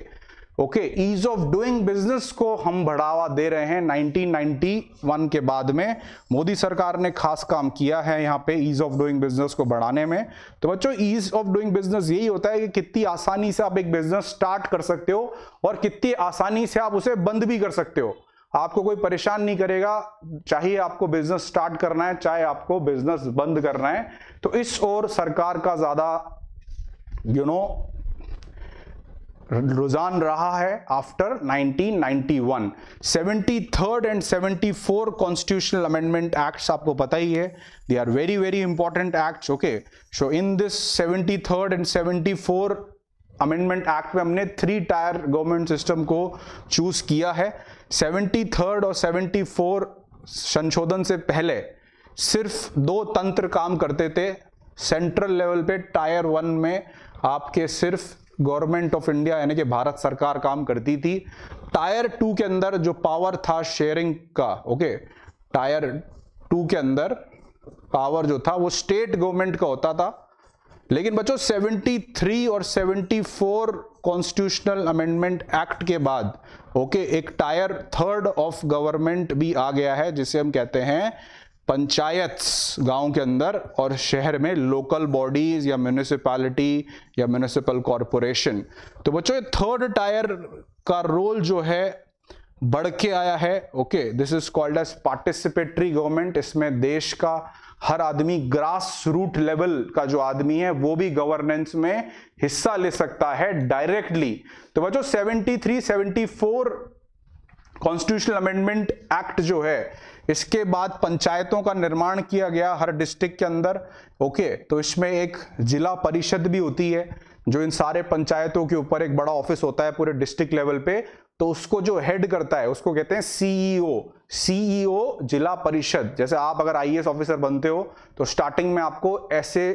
[SPEAKER 1] okay ease of doing business को हम बढ़ावा दे रहे हैं 1991 के बाद में मोदी सरकार ने खास काम किया है यहाँ पे ईज ऑफ डूइंग बिजनेस को बढ़ाने में तो बच्चों ईज ऑफ डूइंग बिजनेस यही होता है कि कितनी आसानी से आप एक बिजनेस स्टार्ट कर सकते हो और कितनी आसानी से आप उसे बंद भी कर सकते हो आपको कोई परेशान नहीं करेगा चाहे आपको बिजनेस स्टार्ट करना है चाहे आपको बिजनेस बंद करना है तो इस ओर सरकार का ज्यादा यू you नो know, रुझान रहा है after 1991 third and 74 constitutional amendment acts आपको पता ही है they are very very important acts okay so in this third and 74 amendment act में हमने थ्री टायर गवर्नमेंट सिस्टम को चूज किया है 73 और 74 संशोधन से पहले सिर्फ दो तंत्र काम करते थे सेंट्रल लेवल पे टायर वन में आपके सिर्फ गवर्नमेंट ऑफ इंडिया यानी कि भारत सरकार काम करती थी टायर टू के अंदर जो पावर था शेयरिंग का ओके टायर टू के अंदर पावर जो था वो स्टेट गवर्नमेंट का होता था लेकिन बच्चों 73 और 74 कॉन्स्टिट्यूशनल अमेंडमेंट एक्ट के बाद ओके okay, एक टायर थर्ड ऑफ गवर्नमेंट भी आ गया है जिसे हम कहते हैं पंचायत गांव के अंदर और शहर में लोकल बॉडीज या म्यूनिसिपालिटी या म्यूनिसिपल कॉरपोरेशन तो बच्चों ये थर्ड टायर का रोल जो है बढ़ के आया है okay this is called as participatory government इसमें देश का हर आदमी ग्रास रूट लेवल का जो आदमी है वो भी गवर्नेंस में हिस्सा ले सकता है डायरेक्टली तो बच्चों 73, 74 कॉन्स्टिट्यूशनल अमेंडमेंट एक्ट जो है इसके बाद पंचायतों का निर्माण किया गया हर डिस्ट्रिक्ट के अंदर ओके तो इसमें एक जिला परिषद भी होती है जो इन सारे पंचायतों के ऊपर एक बड़ा ऑफिस होता है पूरे डिस्ट्रिक्ट लेवल पे तो उसको जो हेड करता है उसको कहते हैं सीईओ सीईओ e e जिला परिषद जैसे आप अगर आईएएस ऑफिसर बनते हो तो स्टार्टिंग में आपको ऐसे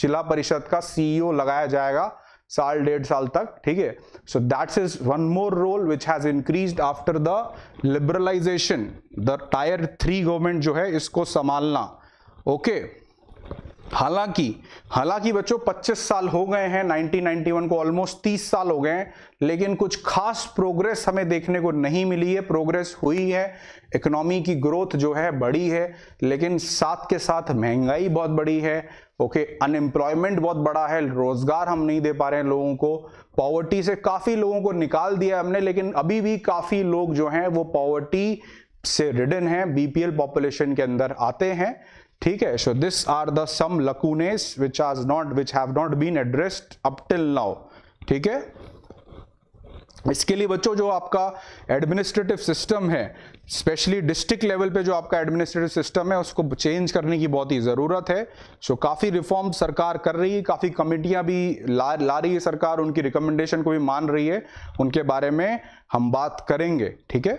[SPEAKER 1] जिला परिषद का सीईओ e लगाया जाएगा साल डेढ़ साल तक ठीक है so that's is one more role which has increase after the liberalisation the tier three government जो है इसको संभालना ओके हालांकि हालांकि बच्चों 25 साल हो गए हैं 1991 को ऑलमोस्ट 30 साल हो गए हैं लेकिन कुछ खास प्रोग्रेस हमें देखने को नहीं मिली है प्रोग्रेस हुई है इकोनॉमी की ग्रोथ जो है बड़ी है लेकिन साथ के साथ महंगाई बहुत बड़ी है ओके अनएम्प्लॉयमेंट बहुत बड़ा है रोजगार हम नहीं दे पा रहे हैं लोगों को पॉवर्टी से काफ़ी लोगों को निकाल दिया हमने लेकिन अभी भी काफ़ी लोग जो हैं वो पॉवर्टी से रिडन हैं बीपीएल पॉपुलेशन के अंदर आते हैं ठीक है so this are the some lacunas which आज not which have not been addressed up till now ठीक है इसके लिए बच्चों जो आपका एडमिनिस्ट्रेटिव सिस्टम है स्पेशली डिस्ट्रिक्ट लेवल पे जो आपका एडमिनिस्ट्रेटिव सिस्टम है उसको चेंज करने की बहुत ही ज़रूरत है सो काफ़ी रिफॉर्म सरकार कर रही है काफ़ी कमेटियां भी ला ला रही है सरकार उनकी रिकमेंडेशन को भी मान रही है उनके बारे में हम बात करेंगे ठीक है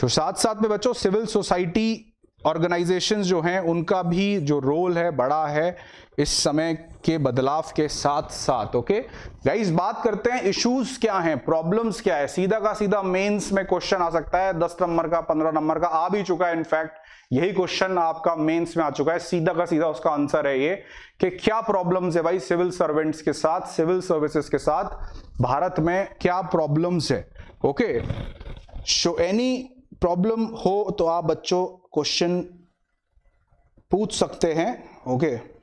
[SPEAKER 1] सो साथ साथ में बच्चों सिविल सोसाइटी ऑर्गेनाइजेशन जो हैं उनका भी जो रोल है बड़ा है इस समय के बदलाव के साथ साथ ओके गाइस बात करते हैं इश्यूज क्या हैं प्रॉब्लम्स क्या है सीधा का सीधा मेंस में क्वेश्चन आ सकता है दस नंबर का पंद्रह नंबर का आ भी चुका है इनफैक्ट यही क्वेश्चन आपका मेंस में आ चुका है सीधा का सीधा उसका आंसर है ये कि क्या प्रॉब्लम्स है भाई सिविल सर्वेंट्स के साथ सिविल सर्विसेस के साथ भारत में क्या प्रॉब्लम्स है ओके सो एनी प्रॉब्लम हो तो आप बच्चों क्वेश्चन पूछ सकते हैं ओके okay.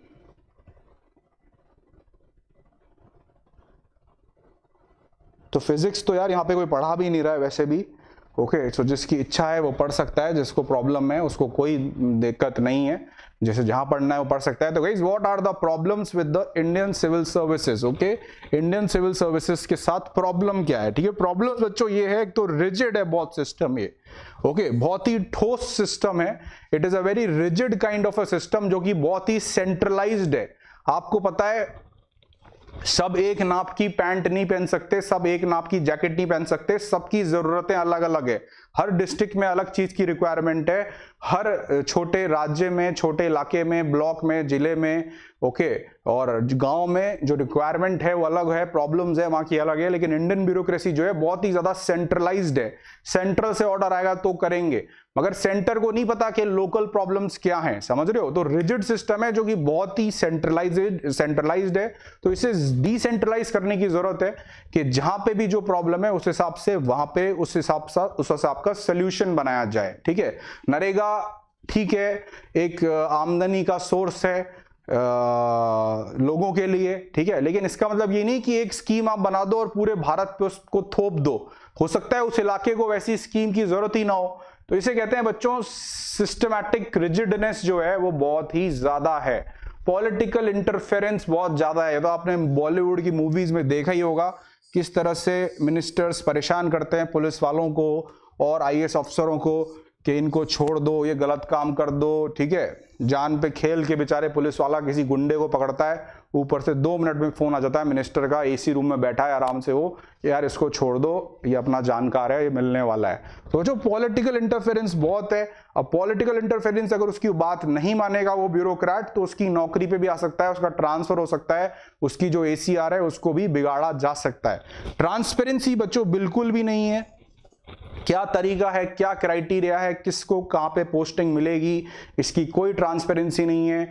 [SPEAKER 1] तो फिजिक्स तो यार यहाँ पे कोई पढ़ा भी नहीं रहा है वैसे भी ओके okay, सो so जिसकी इच्छा है वो पढ़ सकता है जिसको प्रॉब्लम है उसको कोई दिक्कत नहीं है जैसे जहां पढ़ना है वो पढ़ सकता है तो guys what are the problems with the Indian civil services okay Indian civil services के साथ प्रॉब्लम क्या है ठीक है प्रॉब्लम बच्चों ये है तो रिजिड है बहुत सिस्टम ये ओके okay, बहुत ही ठोस सिस्टम है it is a very rigid kind of a system जो कि बहुत ही सेंट्रलाइज्ड है आपको पता है सब एक नाप की पैंट नहीं पहन सकते सब एक नाप की जैकेट नहीं पहन सकते सबकी ज़रूरतें अलग अलग है हर डिस्ट्रिक्ट में अलग चीज़ की रिक्वायरमेंट है हर छोटे राज्य में छोटे इलाके में ब्लॉक में ज़िले में ओके और गांव में जो रिक्वायरमेंट है वो अलग है प्रॉब्लम्स है वहां की अलग है लेकिन इंडियन ब्यूरोक्रेसी जो है बहुत ही ज़्यादा सेंट्रलाइज्ड है सेंट्रल से ऑर्डर आएगा तो करेंगे मगर सेंटर को नहीं पता कि लोकल प्रॉब्लम्स क्या हैं समझ रहे हो तो रिजिड सिस्टम है जो कि बहुत ही सेंट्रलाइज सेंट्रलाइज्ड है तो इसे डिसेंट्रलाइज करने की जरूरत है कि जहां पे भी जो प्रॉब्लम है उस हिसाब से वहां पे उस हिसाब से उस हिसाब का सोल्यूशन बनाया जाए ठीक है नरेगा ठीक है एक आमदनी का सोर्स है आ, लोगों के लिए ठीक है लेकिन इसका मतलब ये नहीं कि एक स्कीम आप बना दो और पूरे भारत पे उसको थोप दो हो सकता है उस इलाके को वैसी स्कीम की जरूरत ही ना हो तो इसे कहते हैं बच्चों सिस्टमैटिक रिजिडनेस जो है वो बहुत ही ज्यादा है पॉलिटिकल इंटरफेरेंस बहुत ज्यादा है तो आपने बॉलीवुड की मूवीज में देखा ही होगा किस तरह से मिनिस्टर्स परेशान करते हैं पुलिस वालों को और आई अफसरों को कि इनको छोड़ दो ये गलत काम कर दो ठीक है जान पे खेल के बेचारे पुलिस वाला किसी गुंडे को पकड़ता है ऊपर से दो मिनट में फ़ोन आ जाता है मिनिस्टर का एसी रूम में बैठा है आराम से वो यार इसको छोड़ दो ये अपना जानकार है ये मिलने वाला है तो जो पॉलिटिकल इंटरफेरेंस बहुत है अब पॉलिटिकल इंटरफेरेंस अगर उसकी बात नहीं मानेगा वो ब्यूरोक्रेट तो उसकी नौकरी पे भी आ सकता है उसका ट्रांसफर हो सकता है उसकी जो ए है उसको भी बिगाड़ा जा सकता है ट्रांसपेरेंसी बच्चों बिल्कुल भी नहीं है क्या तरीका है क्या क्राइटेरिया है किसको कहाँ पे पोस्टिंग मिलेगी इसकी कोई ट्रांसपेरेंसी नहीं है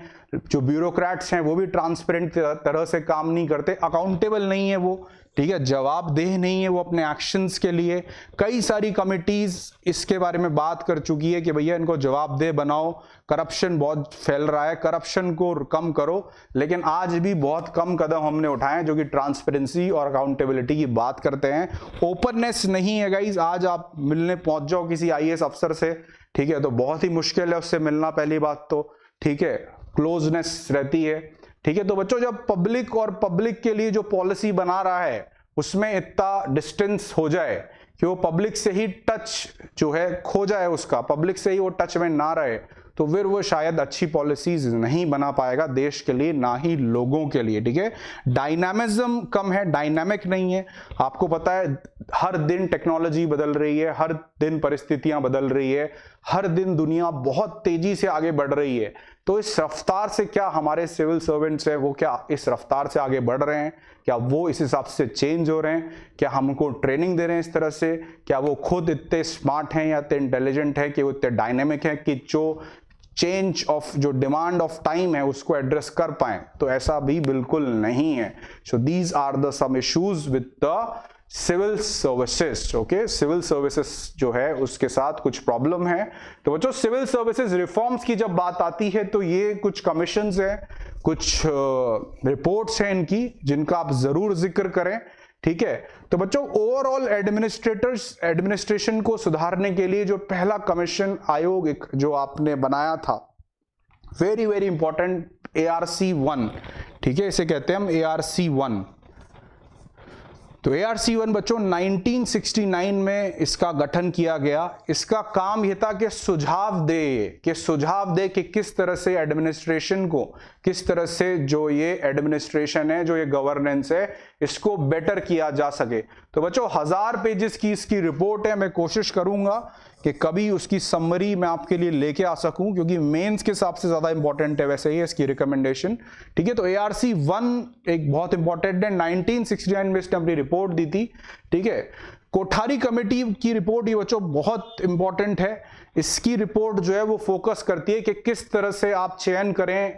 [SPEAKER 1] जो ब्यूरोक्रेट्स हैं वो भी ट्रांसपेरेंट तरह से काम नहीं करते अकाउंटेबल नहीं है वो ठीक है जवाबदेह नहीं है वो अपने एक्शंस के लिए कई सारी कमिटीज इसके बारे में बात कर चुकी है कि भैया इनको जवाबदेह बनाओ करप्शन बहुत फैल रहा है करप्शन को कम करो लेकिन आज भी बहुत कम कदम हमने उठाए जो कि ट्रांसपेरेंसी और अकाउंटेबिलिटी की बात करते हैं ओपननेस नहीं है गाइज आज आप मिलने पहुंच जाओ किसी आई अफसर से ठीक है तो बहुत ही मुश्किल है उससे मिलना पहली बात तो ठीक है क्लोजनेस रहती है ठीक है तो बच्चों जब पब्लिक और पब्लिक के लिए जो पॉलिसी बना रहा है उसमें इतना डिस्टेंस हो जाए कि वो पब्लिक से ही टच जो है खो जाए उसका पब्लिक से ही वो टच में ना रहे तो फिर वो शायद अच्छी पॉलिसीज नहीं बना पाएगा देश के लिए ना ही लोगों के लिए ठीक है डायनामिज्म कम है डायनामिक नहीं है आपको पता है हर दिन टेक्नोलॉजी बदल रही है हर दिन परिस्थितियां बदल रही है हर दिन दुनिया बहुत तेजी से आगे बढ़ रही है तो इस रफ्तार से क्या हमारे सिविल सर्वेंट्स हैं वो क्या इस रफ्तार से आगे बढ़ रहे हैं क्या वो इस हिसाब से चेंज हो रहे हैं क्या हम उनको ट्रेनिंग दे रहे हैं इस तरह से क्या वो खुद इतने स्मार्ट हैं या इतने इंटेलिजेंट हैं कि वो इतने डायनेमिक हैं कि जो चेंज ऑफ जो डिमांड ऑफ टाइम है उसको एड्रेस कर पाए तो ऐसा भी बिल्कुल नहीं है so these are the some issues with the civil services okay civil services जो है उसके साथ कुछ प्रॉब्लम है तो बच्चों सिविल सर्विसेज रिफॉर्म्स की जब बात आती है तो ये कुछ कमीशन है कुछ रिपोर्ट्स हैं इनकी जिनका आप जरूर जिक्र करें ठीक है तो बच्चों ओवरऑल एडमिनिस्ट्रेटर्स एडमिनिस्ट्रेशन को सुधारने के लिए जो पहला कमीशन आयोग जो आपने बनाया था very very important A R C one ठीक है इसे कहते हैं हम ए आर सी वन तो ए वन बच्चों 1969 में इसका गठन किया गया इसका काम यह था कि सुझाव दे कि सुझाव दे कि किस तरह से एडमिनिस्ट्रेशन को किस तरह से जो ये एडमिनिस्ट्रेशन है जो ये गवर्नेंस है इसको बेटर किया जा सके तो बच्चों हजार पेजेस की इसकी रिपोर्ट है मैं कोशिश करूंगा कि कभी उसकी समरी मैं आपके लिए लेके आ सकूं क्योंकि मेंस के हिसाब से ज़्यादा इंपॉर्टेंट है वैसे ही इसकी रिकमेंडेशन ठीक है तो ए आर सी वन एक बहुत इंपॉर्टेंट है 1969 में इसने अपनी रिपोर्ट दी थी ठीक है कोठारी कमेटी की रिपोर्ट ये बच्चों बहुत इंपॉर्टेंट है इसकी रिपोर्ट जो है वो फोकस करती है कि किस तरह से आप चयन करें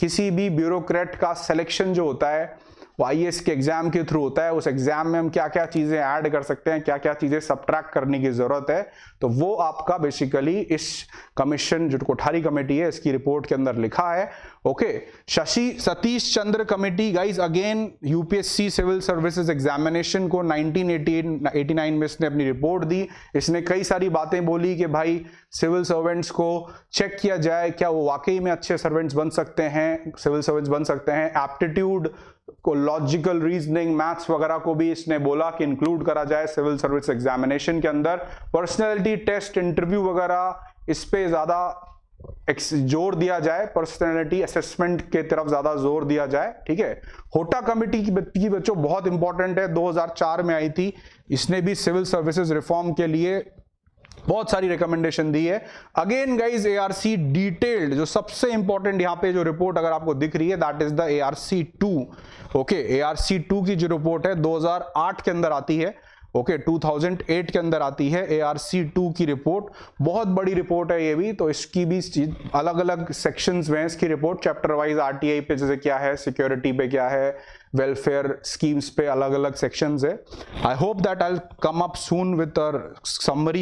[SPEAKER 1] किसी भी ब्यूरोक्रेट का सिलेक्शन जो होता है वो आई के एग्जाम के थ्रू होता है उस एग्जाम में हम क्या क्या चीजें ऐड कर सकते हैं क्या क्या चीजें सब्ट्रैक्ट करने की जरूरत है तो वो आपका बेसिकली इस कमीशन जो कोठारी कमेटी है इसकी रिपोर्ट के अंदर लिखा है okay Shashi Satish Chandra committee guys again UPSC civil services examination को नाइनटीन में इसने अपनी रिपोर्ट दी इसने कई सारी बातें बोली कि भाई सिविल सर्वेंट्स को चेक किया जाए क्या वो वाकई में अच्छे सर्वेंट्स बन सकते हैं सिविल सर्वेंट्स बन सकते हैं एप्टीट्यूड को लॉजिकल रीजनिंग मैथ्स वगैरह को भी इसने बोला कि इंक्लूड करा जाए सिविल सर्विस एग्जामिनेशन के अंदर पर्सनैलिटी टेस्ट इंटरव्यू वगैरह इस पर ज़्यादा जोर दिया जाए पर्सनैलिटी असेसमेंट के तरफ ज़्यादा जोर दिया जाए ठीक है होटा कमेटी की बच्चों बहुत इंपॉर्टेंट है 2004 में आई थी इसने भी सिविल सर्विसेज रिफॉर्म के लिए बहुत सारी रिकमेंडेशन दी है again guys A R C detailed जो सबसे इंपॉर्टेंट यहां पे जो रिपोर्ट अगर आपको दिख रही है that is the A R C two okay A R C two की जो रिपोर्ट है 2008 के अंदर आती है ओके okay, 2008 के अंदर आती है ए आर सी टू की रिपोर्ट बहुत बड़ी रिपोर्ट है ये भी तो इसकी भी अलग अलग सेक्शंस में इसकी रिपोर्ट चैप्टर वाइज आरटीआई पे जैसे क्या है सिक्योरिटी पे क्या है welfare schemes अलग अलग alag sections hai i hope that i'll come up soon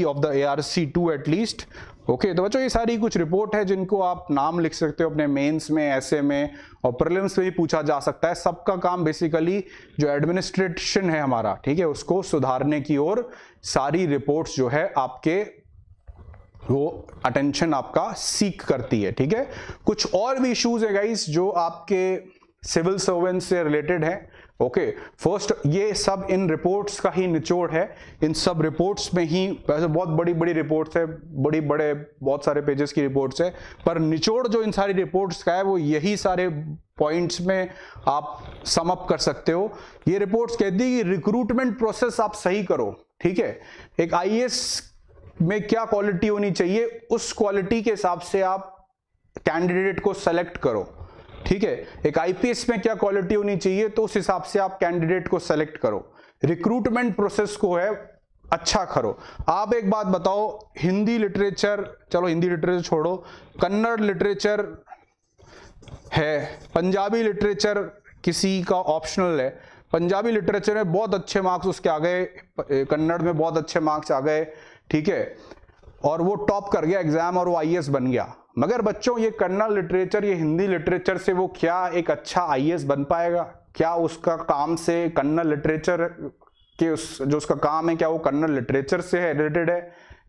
[SPEAKER 1] of the A R C two at least okay तो बच्चों ये सारी कुछ रिपोर्ट है जिनको आप नाम लिख सकते हो अपने मेंस में ऐसे में और प्रिलिम्स में भी पूछा जा सकता है सबका काम बेसिकली जो एडमिनिस्ट्रेशन है हमारा ठीक है उसको सुधारने की ओर सारी रिपोर्ट्स जो है आपके वो अटेंशन आपका सीख करती है ठीक है कुछ और भी इश्यूज है गाइस जो आपके सिविल सर्वेंट से रिलेटेड है ओके okay. फर्स्ट ये सब इन रिपोर्ट्स का ही निचोड़ है इन सब रिपोर्ट्स में ही वैसे बहुत बड़ी बड़ी रिपोर्ट्स है बड़ी बड़े बहुत सारे पेजेस की रिपोर्ट्स है पर निचोड़ जो इन सारी रिपोर्ट्स का है वो यही सारे पॉइंट्स में आप सम अप कर सकते हो ये रिपोर्ट्स कहती है कि रिक्रूटमेंट प्रोसेस आप सही करो ठीक है एक आई में क्या क्वालिटी होनी चाहिए उस क्वालिटी के हिसाब से आप कैंडिडेट को सेलेक्ट करो ठीक है एक आईपीएस में क्या क्वालिटी होनी चाहिए तो उस हिसाब से आप कैंडिडेट को सेलेक्ट करो रिक्रूटमेंट प्रोसेस को है अच्छा करो आप एक बात बताओ हिंदी लिटरेचर चलो हिंदी लिटरेचर छोड़ो कन्नड़ लिटरेचर है पंजाबी लिटरेचर किसी का ऑप्शनल है पंजाबी लिटरेचर में बहुत अच्छे मार्क्स उसके आ गए कन्नड़ में बहुत अच्छे मार्क्स आ गए ठीक है और वो टॉप कर गया एग्जाम और वो आई e बन गया मगर बच्चों ये कन्नड़ लिटरेचर ये हिंदी लिटरेचर से वो क्या एक अच्छा आई बन पाएगा क्या उसका काम से कन्नड़ लिटरेचर के उस जो उसका काम है क्या वो कन्नड़ लिटरेचर से रिलेटेड है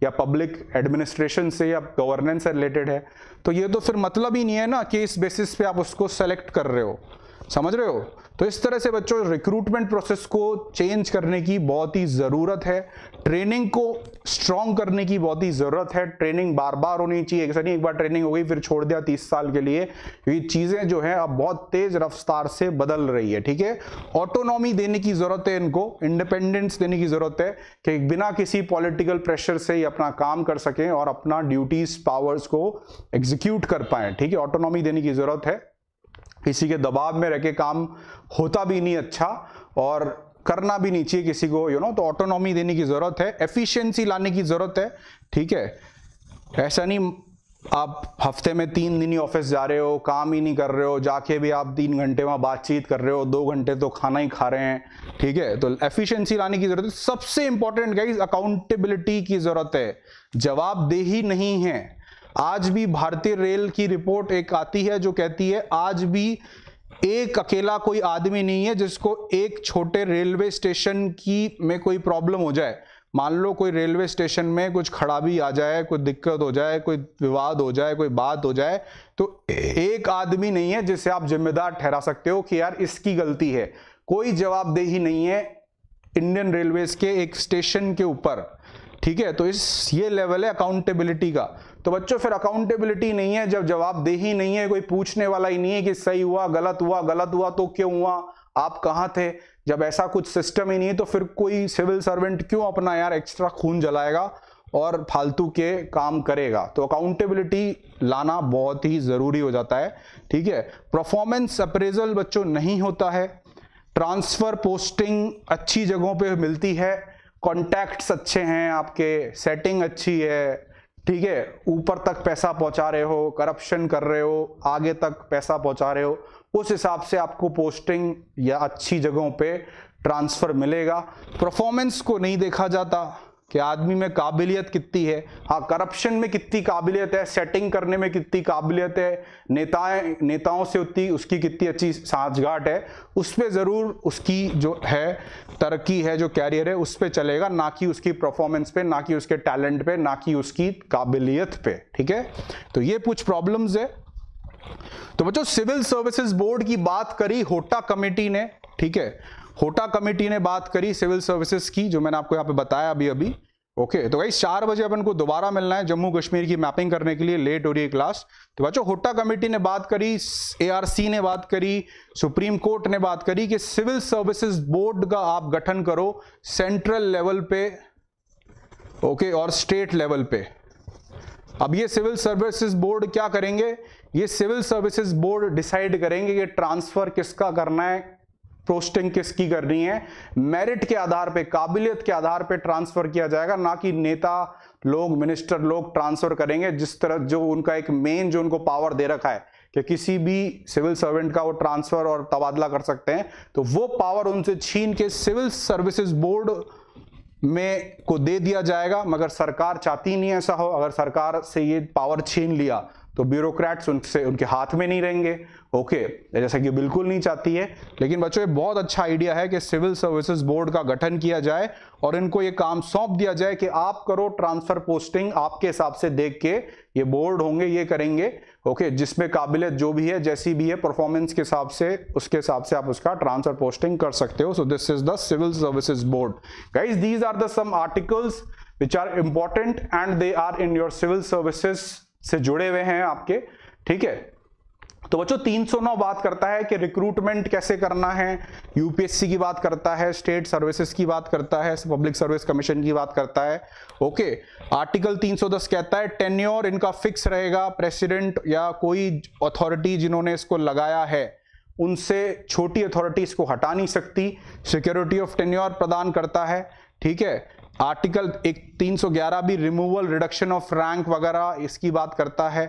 [SPEAKER 1] या पब्लिक एडमिनिस्ट्रेशन से या गवर्नेंस से रिलेटेड है तो ये तो फिर मतलब ही नहीं है ना कि इस बेसिस पे आप उसको सेलेक्ट कर रहे हो समझ रहे हो तो इस तरह से बच्चों रिक्रूटमेंट प्रोसेस को चेंज करने की बहुत ही ज़रूरत है ट्रेनिंग को स्ट्रॉन्ग करने की बहुत ही ज़रूरत है ट्रेनिंग बार बार होनी चाहिए ऐसा नहीं एक बार ट्रेनिंग हो गई फिर छोड़ दिया तीस साल के लिए ये चीज़ें जो हैं अब बहुत तेज़ रफ्तार से बदल रही है ठीक है ऑटोनॉमी देने की ज़रूरत है इनको इंडिपेंडेंस देने की ज़रूरत है कि बिना किसी पॉलिटिकल प्रेशर से ये अपना काम कर सकें और अपना ड्यूटीज़ पावर्स को एग्जीक्यूट कर पाएँ ठीक है ऑटोनॉमी देने की ज़रूरत है किसी के दबाव में रह के काम होता भी नहीं अच्छा और करना भी नहीं चाहिए किसी को यू you नो know, तो ऑटोनॉमी देने की ज़रूरत है एफिशिएंसी लाने की ज़रूरत है ठीक है ऐसा नहीं आप हफ्ते में तीन दिन ही ऑफिस जा रहे हो काम ही नहीं कर रहे हो जाके भी आप तीन घंटे वहाँ बातचीत कर रहे हो दो घंटे तो खाना ही खा रहे हैं ठीक है तो एफिशिएंसी लाने की जरूरत है सबसे इंपॉर्टेंट क्या अकाउंटेबिलिटी की जरूरत है जवाबदेही नहीं है आज भी भारतीय रेल की रिपोर्ट एक आती है जो कहती है आज भी एक अकेला कोई आदमी नहीं है जिसको एक छोटे रेलवे स्टेशन की में कोई प्रॉब्लम हो जाए मान लो कोई रेलवे स्टेशन में कुछ खराबी आ जाए कोई दिक्कत हो जाए कोई विवाद हो जाए कोई बात हो जाए तो एक आदमी नहीं है जिसे आप जिम्मेदार ठहरा सकते हो कि यार इसकी गलती है कोई जवाबदेही नहीं है इंडियन रेलवेज के एक स्टेशन के ऊपर ठीक है तो इस ये लेवल है अकाउंटेबिलिटी का तो बच्चों फिर अकाउंटेबिलिटी नहीं है जब जवाब दे ही नहीं है कोई पूछने वाला ही नहीं है कि सही हुआ गलत हुआ गलत हुआ तो क्यों हुआ आप कहाँ थे जब ऐसा कुछ सिस्टम ही नहीं है तो फिर कोई सिविल सर्वेंट क्यों अपना यार एक्स्ट्रा खून जलाएगा और फालतू के काम करेगा तो अकाउंटेबिलिटी लाना बहुत ही ज़रूरी हो जाता है ठीक है परफॉर्मेंस अप्रेजल बच्चों नहीं होता है ट्रांसफ़र पोस्टिंग अच्छी जगहों पे मिलती है कॉन्टैक्ट्स अच्छे हैं आपके सेटिंग अच्छी है ठीक है ऊपर तक पैसा पहुंचा रहे हो करप्शन कर रहे हो आगे तक पैसा पहुंचा रहे हो उस हिसाब से आपको पोस्टिंग या अच्छी जगहों पे ट्रांसफ़र मिलेगा परफॉर्मेंस को नहीं देखा जाता कि आदमी में काबिलियत कितनी है हाँ करप्शन में कितनी काबिलियत है सेटिंग करने में कितनी काबिलियत है नेताएं नेताओं से उतनी उसकी कितनी अच्छी साझगाट है उस पर ज़रूर उसकी जो है तरक्की है जो कैरियर है उस पर चलेगा ना कि उसकी परफॉर्मेंस पे ना कि उसके टैलेंट पे ना कि उसकी काबिलियत पे ठीक है तो ये कुछ प्रॉब्लम्स है तो बच्चों सिविल सर्विसेज बोर्ड की बात करी होटा कमेटी ने ठीक है होटा कमेटी ने बात करी सिविल सर्विसेज की जो मैंने आपको यहाँ पे बताया अभी अभी ओके तो भाई चार बजे अपन को दोबारा मिलना है जम्मू कश्मीर की मैपिंग करने के लिए लेट हो रही है क्लास तो बच्चों होटा कमेटी ने बात करी एआरसी ने बात करी सुप्रीम कोर्ट ने बात करी कि सिविल सर्विसेज बोर्ड का आप गठन करो सेंट्रल लेवल पे ओके और स्टेट लेवल पे अब ये सिविल सर्विसेज बोर्ड क्या करेंगे ये सिविल सर्विसेज बोर्ड डिसाइड करेंगे कि ट्रांसफर किसका करना है पोस्टिंग किसकी करनी है मेरिट के आधार पे काबिलियत के आधार पे ट्रांसफर किया जाएगा ना कि नेता लोग मिनिस्टर लोग ट्रांसफर करेंगे जिस तरह जो उनका एक मेन जो उनको पावर दे रखा है कि किसी भी सिविल सर्वेंट का वो ट्रांसफर और तबादला कर सकते हैं तो वो पावर उनसे छीन के सिविल सर्विसेज बोर्ड में को दे दिया जाएगा मगर सरकार चाहती नहीं ऐसा हो अगर सरकार से ये पावर छीन लिया तो ब्यूरोक्रेट्स उनसे उनके हाथ में नहीं रहेंगे ओके okay, जैसा कि बिल्कुल नहीं चाहती है लेकिन बच्चों ये बहुत अच्छा आइडिया है कि सिविल सर्विसेज बोर्ड का गठन किया जाए और इनको ये काम सौंप दिया जाए कि आप करो ट्रांसफर पोस्टिंग आपके हिसाब से देख के ये बोर्ड होंगे ये करेंगे ओके okay, जिसमें काबिलियत जो भी है जैसी भी है परफॉर्मेंस के हिसाब से उसके हिसाब से आप उसका ट्रांसफर पोस्टिंग कर सकते हो so this is the civil services board guys these are the some articles which are important and they are in your civil services से जुड़े हुए हैं आपके ठीक है तो बच्चों 309 बात करता है कि रिक्रूटमेंट कैसे करना है यूपीएससी की बात करता है स्टेट सर्विसेज की बात करता है पब्लिक सर्विस कमीशन की बात करता है ओके आर्टिकल 310 कहता है टेन्योर इनका फिक्स रहेगा प्रेसिडेंट या कोई अथॉरिटी जिन्होंने इसको लगाया है उनसे छोटी अथॉरिटी इसको हटा नहीं सकती सिक्योरिटी ऑफ टेन्योर प्रदान करता है ठीक है आर्टिकल एक 311 भी रिमूवल रिडक्शन ऑफ रैंक वगैरह इसकी बात करता है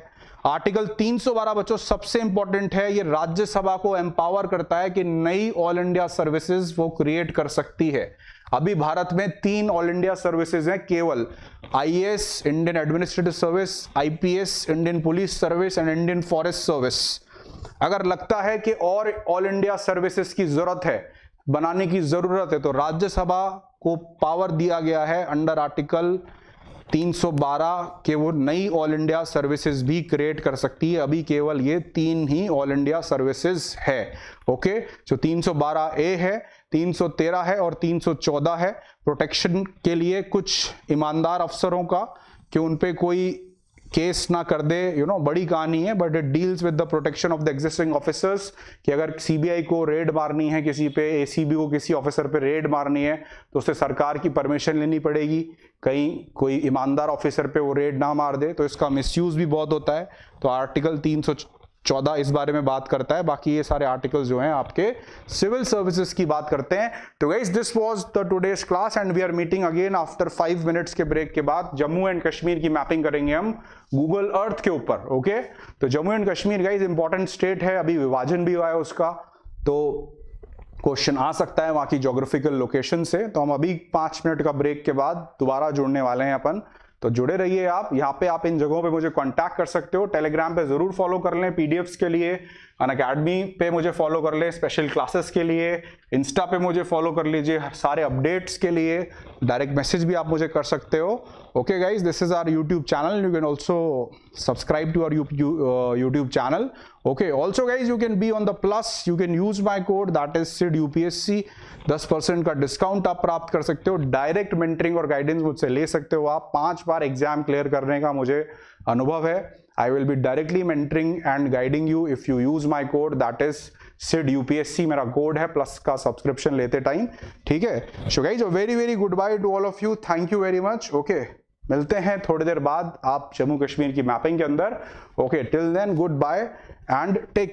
[SPEAKER 1] आर्टिकल 312 बच्चों सबसे इंपॉर्टेंट है ये राज्यसभा को एम्पावर करता है कि नई ऑल इंडिया सर्विसेज वो क्रिएट कर सकती है अभी भारत में तीन ऑल इंडिया सर्विसेज हैं केवल IAS Indian administrative service IPS Indian police service and Indian forest service अगर लगता है कि और ऑल इंडिया सर्विसेज की जरूरत है बनाने की जरूरत है तो राज्यसभा को पावर दिया गया है अंडर आर्टिकल 312 के वो नई ऑल इंडिया सर्विसेज भी क्रिएट कर सकती है अभी केवल ये तीन ही ऑल इंडिया सर्विसेज है ओके जो 312 ए है 313 है और 314 है प्रोटेक्शन के लिए कुछ ईमानदार अफसरों का कि उन कोई केस ना कर दे यू you नो know, बड़ी कहानी है but it deals with the protection of the existing officers कि अगर सीबीआई को रेड मारनी है किसी पे एसीबी को किसी ऑफिसर पे रेड मारनी है तो उसे सरकार की परमिशन लेनी पड़ेगी कहीं कोई ईमानदार ऑफिसर पे वो रेड ना मार दे तो इसका मिसयूज भी बहुत होता है तो आर्टिकल तीन चौदह इस बारे में बात करता है बाकी ये सारे आर्टिकल जो हैं आपके सिविल सर्विसेज की बात करते हैं तो guys this was the today's class and we are meeting again after five minutes के ब्रेक के बाद जम्मू एंड कश्मीर की मैपिंग करेंगे हम गूगल अर्थ के ऊपर ओके तो Jammu and Kashmir guys important state है अभी विभाजन भी हुआ है उसका तो क्वेश्चन आ सकता है वहां की जोग्राफिकल लोकेशन से तो हम अभी पांच मिनट का ब्रेक के बाद दोबारा जुड़ने वाले हैं अपन तो जुड़े रहिए आप यहाँ पे आप इन जगहों पे मुझे कांटेक्ट कर सकते हो टेलीग्राम पे जरूर फॉलो कर लें पीडीएफ्स के लिए अन अकेडमी पे मुझे फॉलो कर ले स्पेशल क्लासेस के लिए इंस्टा पे मुझे फॉलो कर लीजिए सारे अपडेट्स के लिए डायरेक्ट मैसेज भी आप मुझे कर सकते हो okay guys this is our YouTube channel you can also subscribe to our YouTube channel okay also guys you can be on the plus you can use my code that is SID U P S C दस percent का discount आप प्राप्त कर सकते हो direct mentoring और guidance मुझसे ले सकते हो आप पाँच बार एग्जाम क्लियर करने का मुझे अनुभव है I will be directly mentoring and guiding you if you use my code that is SID UPSC मेरा कोड है प्लस का सब्सक्रिप्शन लेते टाइम ठीक है so guys very very goodbye to all of you thank you very much okay मिलते हैं थोड़ी देर बाद आप जम्मू कश्मीर की मैपिंग के अंदर okay till then good bye and take